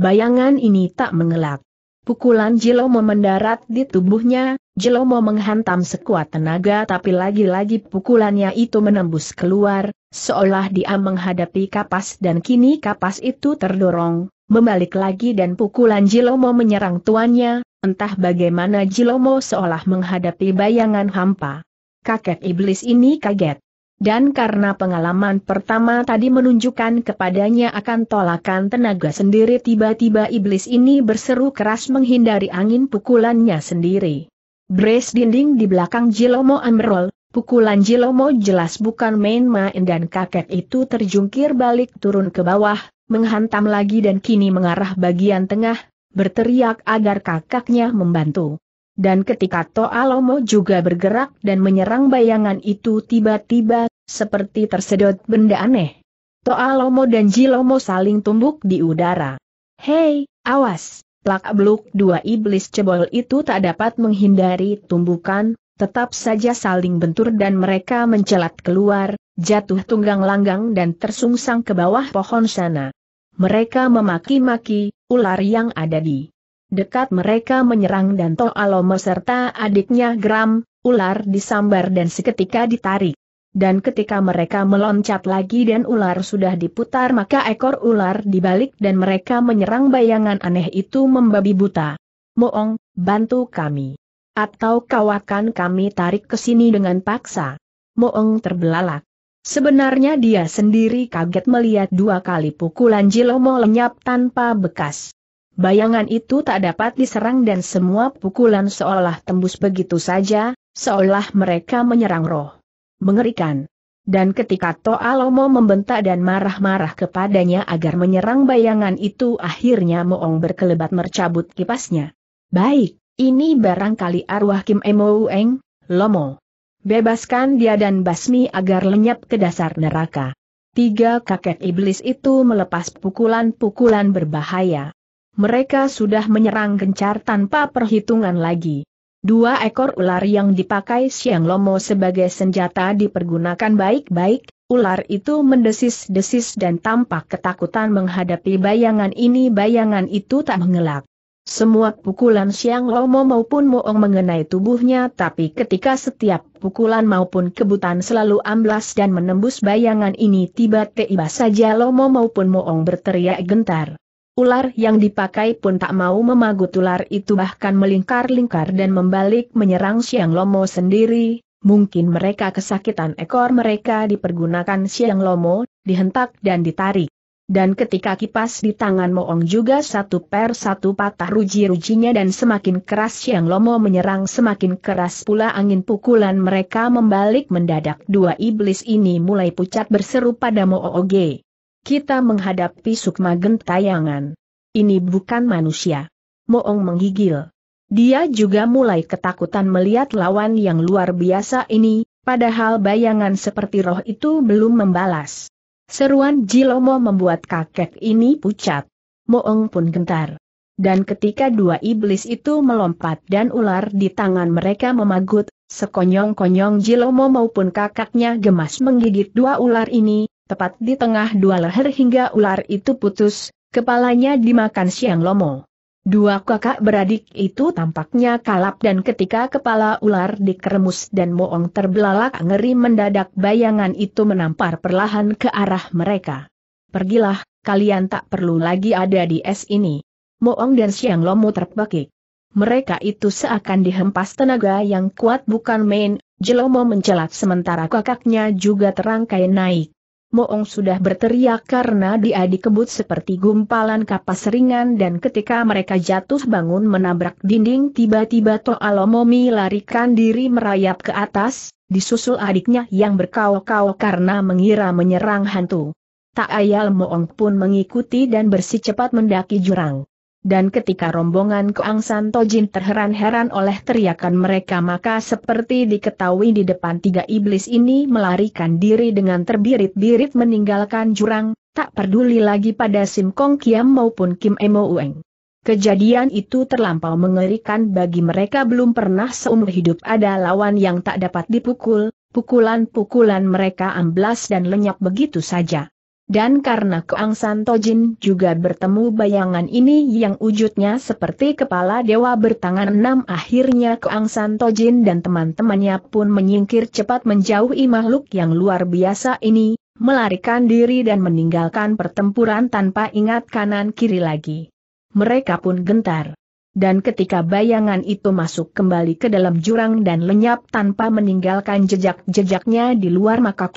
Speaker 1: Bayangan ini tak mengelak. Pukulan Jilomo mendarat di tubuhnya, Jelomo menghantam sekuat tenaga tapi lagi-lagi pukulannya itu menembus keluar, seolah dia menghadapi kapas dan kini kapas itu terdorong, membalik lagi dan pukulan Jelomo menyerang tuannya, entah bagaimana Jelomo seolah menghadapi bayangan hampa. Kakek iblis ini kaget. Dan karena pengalaman pertama tadi menunjukkan kepadanya akan tolakan tenaga sendiri tiba-tiba iblis ini berseru keras menghindari angin pukulannya sendiri. Brace dinding di belakang Jilomo Amrol, pukulan Jilomo jelas bukan main-main dan kakek itu terjungkir balik turun ke bawah, menghantam lagi dan kini mengarah bagian tengah, berteriak agar kakaknya membantu. Dan ketika Toalomo juga bergerak dan menyerang bayangan itu tiba-tiba, seperti tersedot benda aneh. Toalomo dan Jilomo saling tumbuk di udara. Hei, awas! Lak abluk dua iblis cebol itu tak dapat menghindari tumbukan, tetap saja saling bentur dan mereka mencelat keluar, jatuh tunggang langgang dan tersungsang ke bawah pohon sana. Mereka memaki-maki, ular yang ada di dekat mereka menyerang dan Toalomo serta adiknya Gram, ular disambar dan seketika ditarik dan ketika mereka meloncat lagi dan ular sudah diputar maka ekor ular dibalik dan mereka menyerang bayangan aneh itu membabi buta. Moong, bantu kami. Atau kau akan kami tarik ke sini dengan paksa. Moong terbelalak. Sebenarnya dia sendiri kaget melihat dua kali pukulan Jilomo lenyap tanpa bekas. Bayangan itu tak dapat diserang dan semua pukulan seolah tembus begitu saja, seolah mereka menyerang roh. Mengerikan. Dan ketika Toalomo membentak dan marah-marah kepadanya agar menyerang bayangan itu akhirnya Moong berkelebat mercabut kipasnya. Baik, ini barangkali arwah Kim Emoueng, Lomo. Bebaskan dia dan basmi agar lenyap ke dasar neraka. Tiga kakek iblis itu melepas pukulan-pukulan berbahaya. Mereka sudah menyerang gencar tanpa perhitungan lagi. Dua ekor ular yang dipakai Siang Lomo sebagai senjata dipergunakan baik-baik, ular itu mendesis-desis dan tampak ketakutan menghadapi bayangan ini bayangan itu tak mengelak. Semua pukulan Siang Lomo maupun Moong mengenai tubuhnya tapi ketika setiap pukulan maupun kebutan selalu amblas dan menembus bayangan ini tiba-tiba saja Lomo maupun Moong berteriak gentar. Ular yang dipakai pun tak mau memagut ular itu bahkan melingkar-lingkar dan membalik menyerang Siang Lomo sendiri. Mungkin mereka kesakitan ekor mereka dipergunakan Siang Lomo, dihentak dan ditarik. Dan ketika kipas di tangan Moong juga satu per satu patah ruji-rujinya dan semakin keras Siang Lomo menyerang semakin keras pula angin pukulan mereka membalik mendadak dua iblis ini mulai pucat berseru pada Moong. Kita menghadapi sukma gentayangan. Ini bukan manusia. Moong menggigil. Dia juga mulai ketakutan melihat lawan yang luar biasa ini, padahal bayangan seperti roh itu belum membalas. Seruan Jilomo membuat kakek ini pucat. Moong pun gentar. Dan ketika dua iblis itu melompat dan ular di tangan mereka memagut, sekonyong-konyong Jilomo maupun kakaknya gemas menggigit dua ular ini, tepat di tengah dua leher hingga ular itu putus, kepalanya dimakan siang lomo. Dua kakak beradik itu tampaknya kalap dan ketika kepala ular dikeremus dan moong terbelalak ngeri mendadak bayangan itu menampar perlahan ke arah mereka. Pergilah, kalian tak perlu lagi ada di es ini. Moong dan Siang Lomo terpekik. Mereka itu seakan dihempas tenaga yang kuat bukan main, Jelomo mencelat sementara kakaknya juga terangkai naik. Moong sudah berteriak karena dia dikebut seperti gumpalan kapas ringan dan ketika mereka jatuh bangun menabrak dinding tiba-tiba Toalomomi larikan diri merayap ke atas, disusul adiknya yang berkau-kau karena mengira menyerang hantu. Tak ayal Moong pun mengikuti dan bersih cepat mendaki jurang. Dan ketika rombongan Koang Santojin terheran-heran oleh teriakan mereka maka seperti diketahui di depan tiga iblis ini melarikan diri dengan terbirit-birit meninggalkan jurang, tak peduli lagi pada Sim Kong Kiam maupun Kim Emo Ueng. Kejadian itu terlampau mengerikan bagi mereka belum pernah seumur hidup ada lawan yang tak dapat dipukul, pukulan-pukulan mereka amblas dan lenyap begitu saja. Dan karena Keang Santojin juga bertemu bayangan ini yang wujudnya seperti kepala dewa bertangan enam akhirnya Keang Santojin dan teman-temannya pun menyingkir cepat menjauhi makhluk yang luar biasa ini, melarikan diri dan meninggalkan pertempuran tanpa ingat kanan kiri lagi. Mereka pun gentar. Dan ketika bayangan itu masuk kembali ke dalam jurang dan lenyap tanpa meninggalkan jejak-jejaknya di luar maka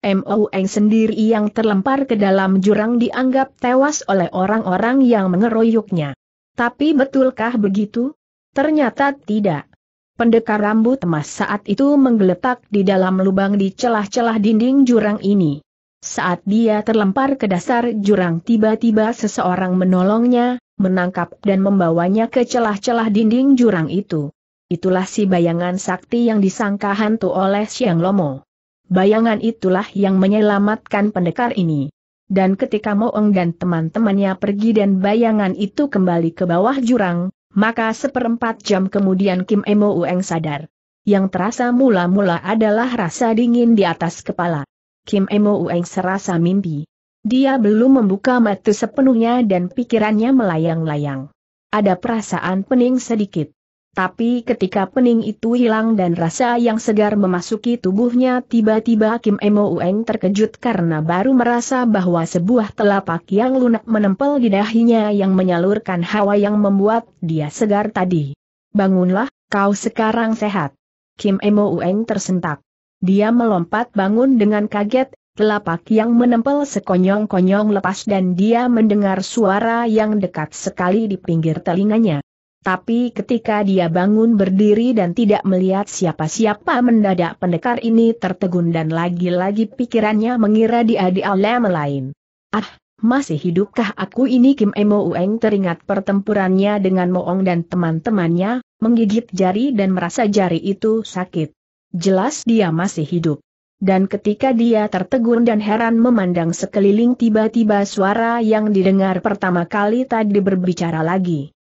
Speaker 1: Eng sendiri yang terlempar ke dalam jurang dianggap tewas oleh orang-orang yang mengeroyoknya. Tapi betulkah begitu? Ternyata tidak. Pendekar rambut emas saat itu menggeletak di dalam lubang di celah-celah dinding jurang ini. Saat dia terlempar ke dasar jurang tiba-tiba seseorang menolongnya, menangkap dan membawanya ke celah-celah dinding jurang itu. Itulah si bayangan sakti yang disangka hantu oleh Siang Lomo bayangan itulah yang menyelamatkan pendekar ini. Dan ketika Moeng dan teman-temannya pergi dan bayangan itu kembali ke bawah jurang, maka seperempat jam kemudian Kim Emo Ueng sadar. Yang terasa mula-mula adalah rasa dingin di atas kepala. Kim Emo Ueng serasa mimpi. Dia belum membuka mata sepenuhnya dan pikirannya melayang-layang. Ada perasaan pening sedikit. Tapi ketika pening itu hilang dan rasa yang segar memasuki tubuhnya tiba-tiba Kim Emo Ueng terkejut karena baru merasa bahwa sebuah telapak yang lunak menempel di dahinya yang menyalurkan hawa yang membuat dia segar tadi. Bangunlah, kau sekarang sehat. Kim Emo Ueng tersentak. Dia melompat bangun dengan kaget, telapak yang menempel sekonyong-konyong lepas dan dia mendengar suara yang dekat sekali di pinggir telinganya. Tapi ketika dia bangun berdiri dan tidak melihat siapa-siapa mendadak pendekar ini tertegun dan lagi-lagi pikirannya mengira dia di alam lain. Ah, masih hidupkah aku ini Kim Emo Ueng teringat pertempurannya dengan Moong dan teman-temannya, menggigit jari dan merasa jari itu sakit. Jelas dia masih hidup. Dan ketika dia tertegun dan heran memandang sekeliling tiba-tiba suara yang didengar pertama kali tadi berbicara lagi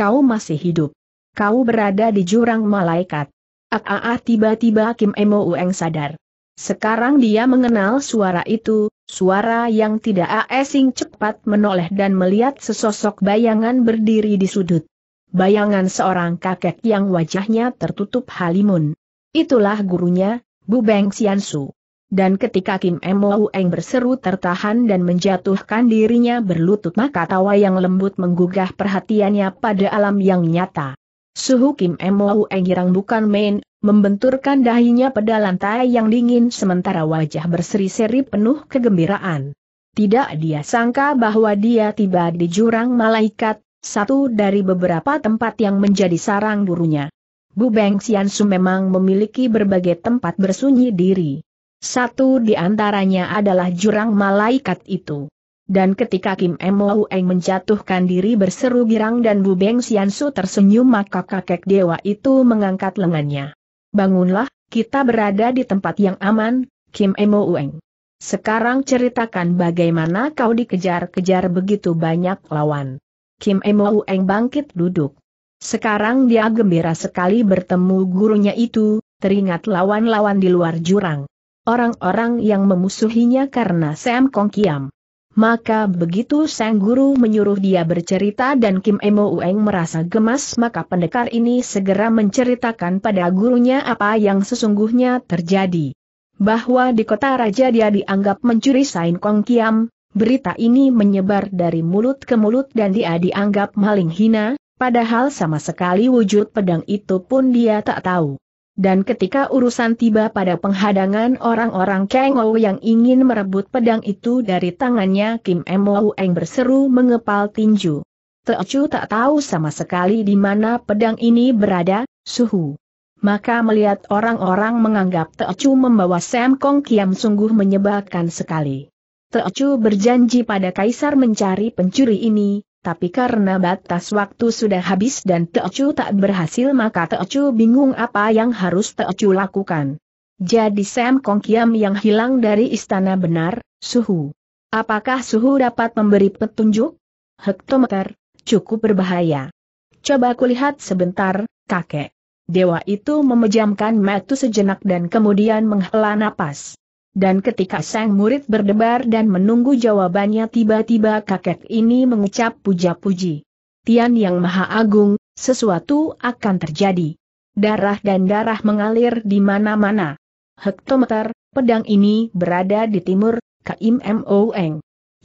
Speaker 1: kau masih hidup. Kau berada di jurang malaikat. Aa ah, ah, ah, tiba-tiba Kim Emo Ueng sadar. Sekarang dia mengenal suara itu, suara yang tidak asing eh, cepat menoleh dan melihat sesosok bayangan berdiri di sudut. Bayangan seorang kakek yang wajahnya tertutup halimun. Itulah gurunya, Bu Beng Xiansu dan ketika Kim Mo Eng berseru tertahan dan menjatuhkan dirinya berlutut maka tawa yang lembut menggugah perhatiannya pada alam yang nyata. Suhu Kim Mo Eng girang bukan main, membenturkan dahinya pada lantai yang dingin sementara wajah berseri-seri penuh kegembiraan. Tidak dia sangka bahwa dia tiba di jurang malaikat, satu dari beberapa tempat yang menjadi sarang burunya. Bu Beng Xiansu memang memiliki berbagai tempat bersunyi diri. Satu di antaranya adalah jurang malaikat itu. Dan ketika Kim Mou Eng menjatuhkan diri berseru girang dan Bu Beng Sian tersenyum maka kakek dewa itu mengangkat lengannya. Bangunlah, kita berada di tempat yang aman, Kim Mou Eng. Sekarang ceritakan bagaimana kau dikejar-kejar begitu banyak lawan. Kim Mou Eng bangkit duduk. Sekarang dia gembira sekali bertemu gurunya itu, teringat lawan-lawan di luar jurang orang-orang yang memusuhinya karena Sam Kong Kiam. Maka begitu Sang Guru menyuruh dia bercerita dan Kim Emo Ueng merasa gemas maka pendekar ini segera menceritakan pada gurunya apa yang sesungguhnya terjadi. Bahwa di kota raja dia dianggap mencuri Sain Kong Kiam, berita ini menyebar dari mulut ke mulut dan dia dianggap maling hina, padahal sama sekali wujud pedang itu pun dia tak tahu. Dan ketika urusan tiba pada penghadangan orang-orang Kang Ou yang ingin merebut pedang itu dari tangannya Kim Mo Eng berseru mengepal tinju. Teocu tak tahu sama sekali di mana pedang ini berada, suhu. Maka melihat orang-orang menganggap Teocu membawa Sam Kong Kiam sungguh menyebalkan sekali. Teocu berjanji pada Kaisar mencari pencuri ini, tapi karena batas waktu sudah habis dan Teocu tak berhasil maka Teocu bingung apa yang harus Teocu lakukan. Jadi Sam Kong Kiam yang hilang dari istana benar, suhu. Apakah suhu dapat memberi petunjuk? Hektometer, cukup berbahaya. Coba kulihat sebentar, kakek. Dewa itu memejamkan mata sejenak dan kemudian menghela napas. Dan ketika sang murid berdebar dan menunggu jawabannya tiba-tiba kakek ini mengucap puja-puji. Tian yang maha agung, sesuatu akan terjadi. Darah dan darah mengalir di mana-mana. Hektometer, pedang ini berada di timur, Kaim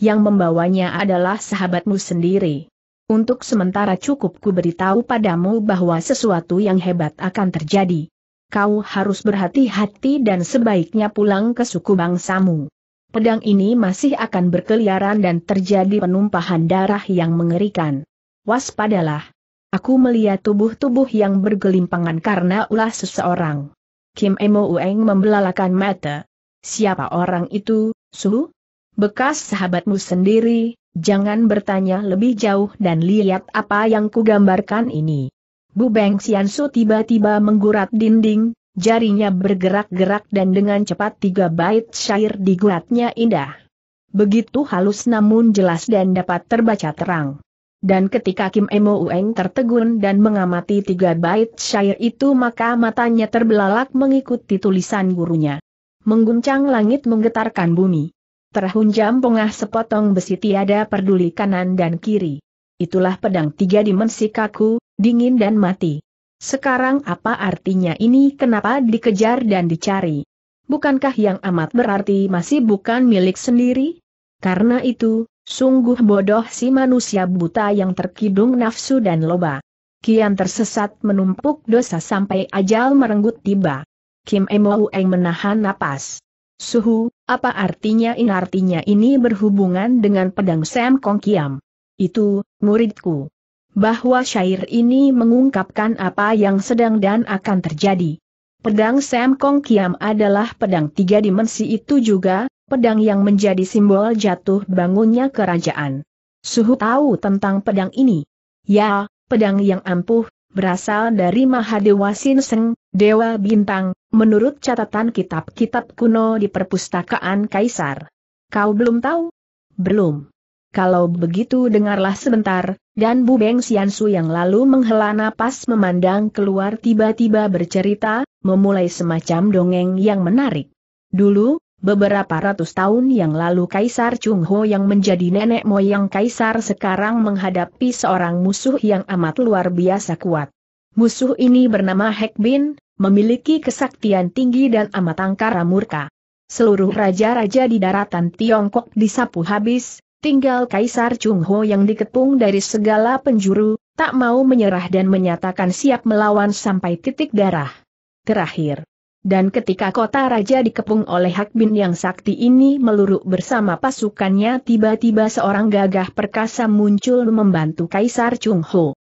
Speaker 1: Yang membawanya adalah sahabatmu sendiri. Untuk sementara cukup ku beritahu padamu bahwa sesuatu yang hebat akan terjadi kau harus berhati-hati dan sebaiknya pulang ke suku bangsamu. Pedang ini masih akan berkeliaran dan terjadi penumpahan darah yang mengerikan. Waspadalah. Aku melihat tubuh-tubuh yang bergelimpangan karena ulah seseorang. Kim Emo Ueng membelalakan mata. Siapa orang itu, Su? Bekas sahabatmu sendiri, jangan bertanya lebih jauh dan lihat apa yang kugambarkan ini. Bu Beng Xiansu tiba-tiba menggurat dinding, jarinya bergerak-gerak dan dengan cepat tiga bait syair diguratnya indah. Begitu halus namun jelas dan dapat terbaca terang. Dan ketika Kim Emo Ueng tertegun dan mengamati tiga bait syair itu maka matanya terbelalak mengikuti tulisan gurunya. Mengguncang langit menggetarkan bumi. Terhunjam pengah sepotong besi tiada peduli kanan dan kiri itulah pedang tiga dimensi kaku, dingin dan mati. Sekarang apa artinya ini kenapa dikejar dan dicari? Bukankah yang amat berarti masih bukan milik sendiri? Karena itu, sungguh bodoh si manusia buta yang terkidung nafsu dan loba. Kian tersesat menumpuk dosa sampai ajal merenggut tiba. Kim Emo Eng menahan napas. Suhu, apa artinya ini? artinya ini berhubungan dengan pedang Sam Kong Kiam? Itu, muridku. Bahwa syair ini mengungkapkan apa yang sedang dan akan terjadi. Pedang Sam Kong Kiam adalah pedang tiga dimensi itu juga, pedang yang menjadi simbol jatuh bangunnya kerajaan. Suhu tahu tentang pedang ini. Ya, pedang yang ampuh, berasal dari Mahadewa Sinseng, Dewa Bintang, menurut catatan kitab-kitab kuno di perpustakaan Kaisar. Kau belum tahu? Belum kalau begitu dengarlah sebentar, dan Bu Beng Siansu yang lalu menghela napas memandang keluar tiba-tiba bercerita, memulai semacam dongeng yang menarik. Dulu, beberapa ratus tahun yang lalu Kaisar Chung Ho yang menjadi nenek moyang Kaisar sekarang menghadapi seorang musuh yang amat luar biasa kuat. Musuh ini bernama Hek Bin, memiliki kesaktian tinggi dan amat angkara murka. Seluruh raja-raja di daratan Tiongkok disapu habis, tinggal Kaisar Chung Ho yang dikepung dari segala penjuru, tak mau menyerah dan menyatakan siap melawan sampai titik darah. Terakhir. Dan ketika kota raja dikepung oleh Hak Bin yang sakti ini meluruk bersama pasukannya tiba-tiba seorang gagah perkasa muncul membantu Kaisar Chung Ho.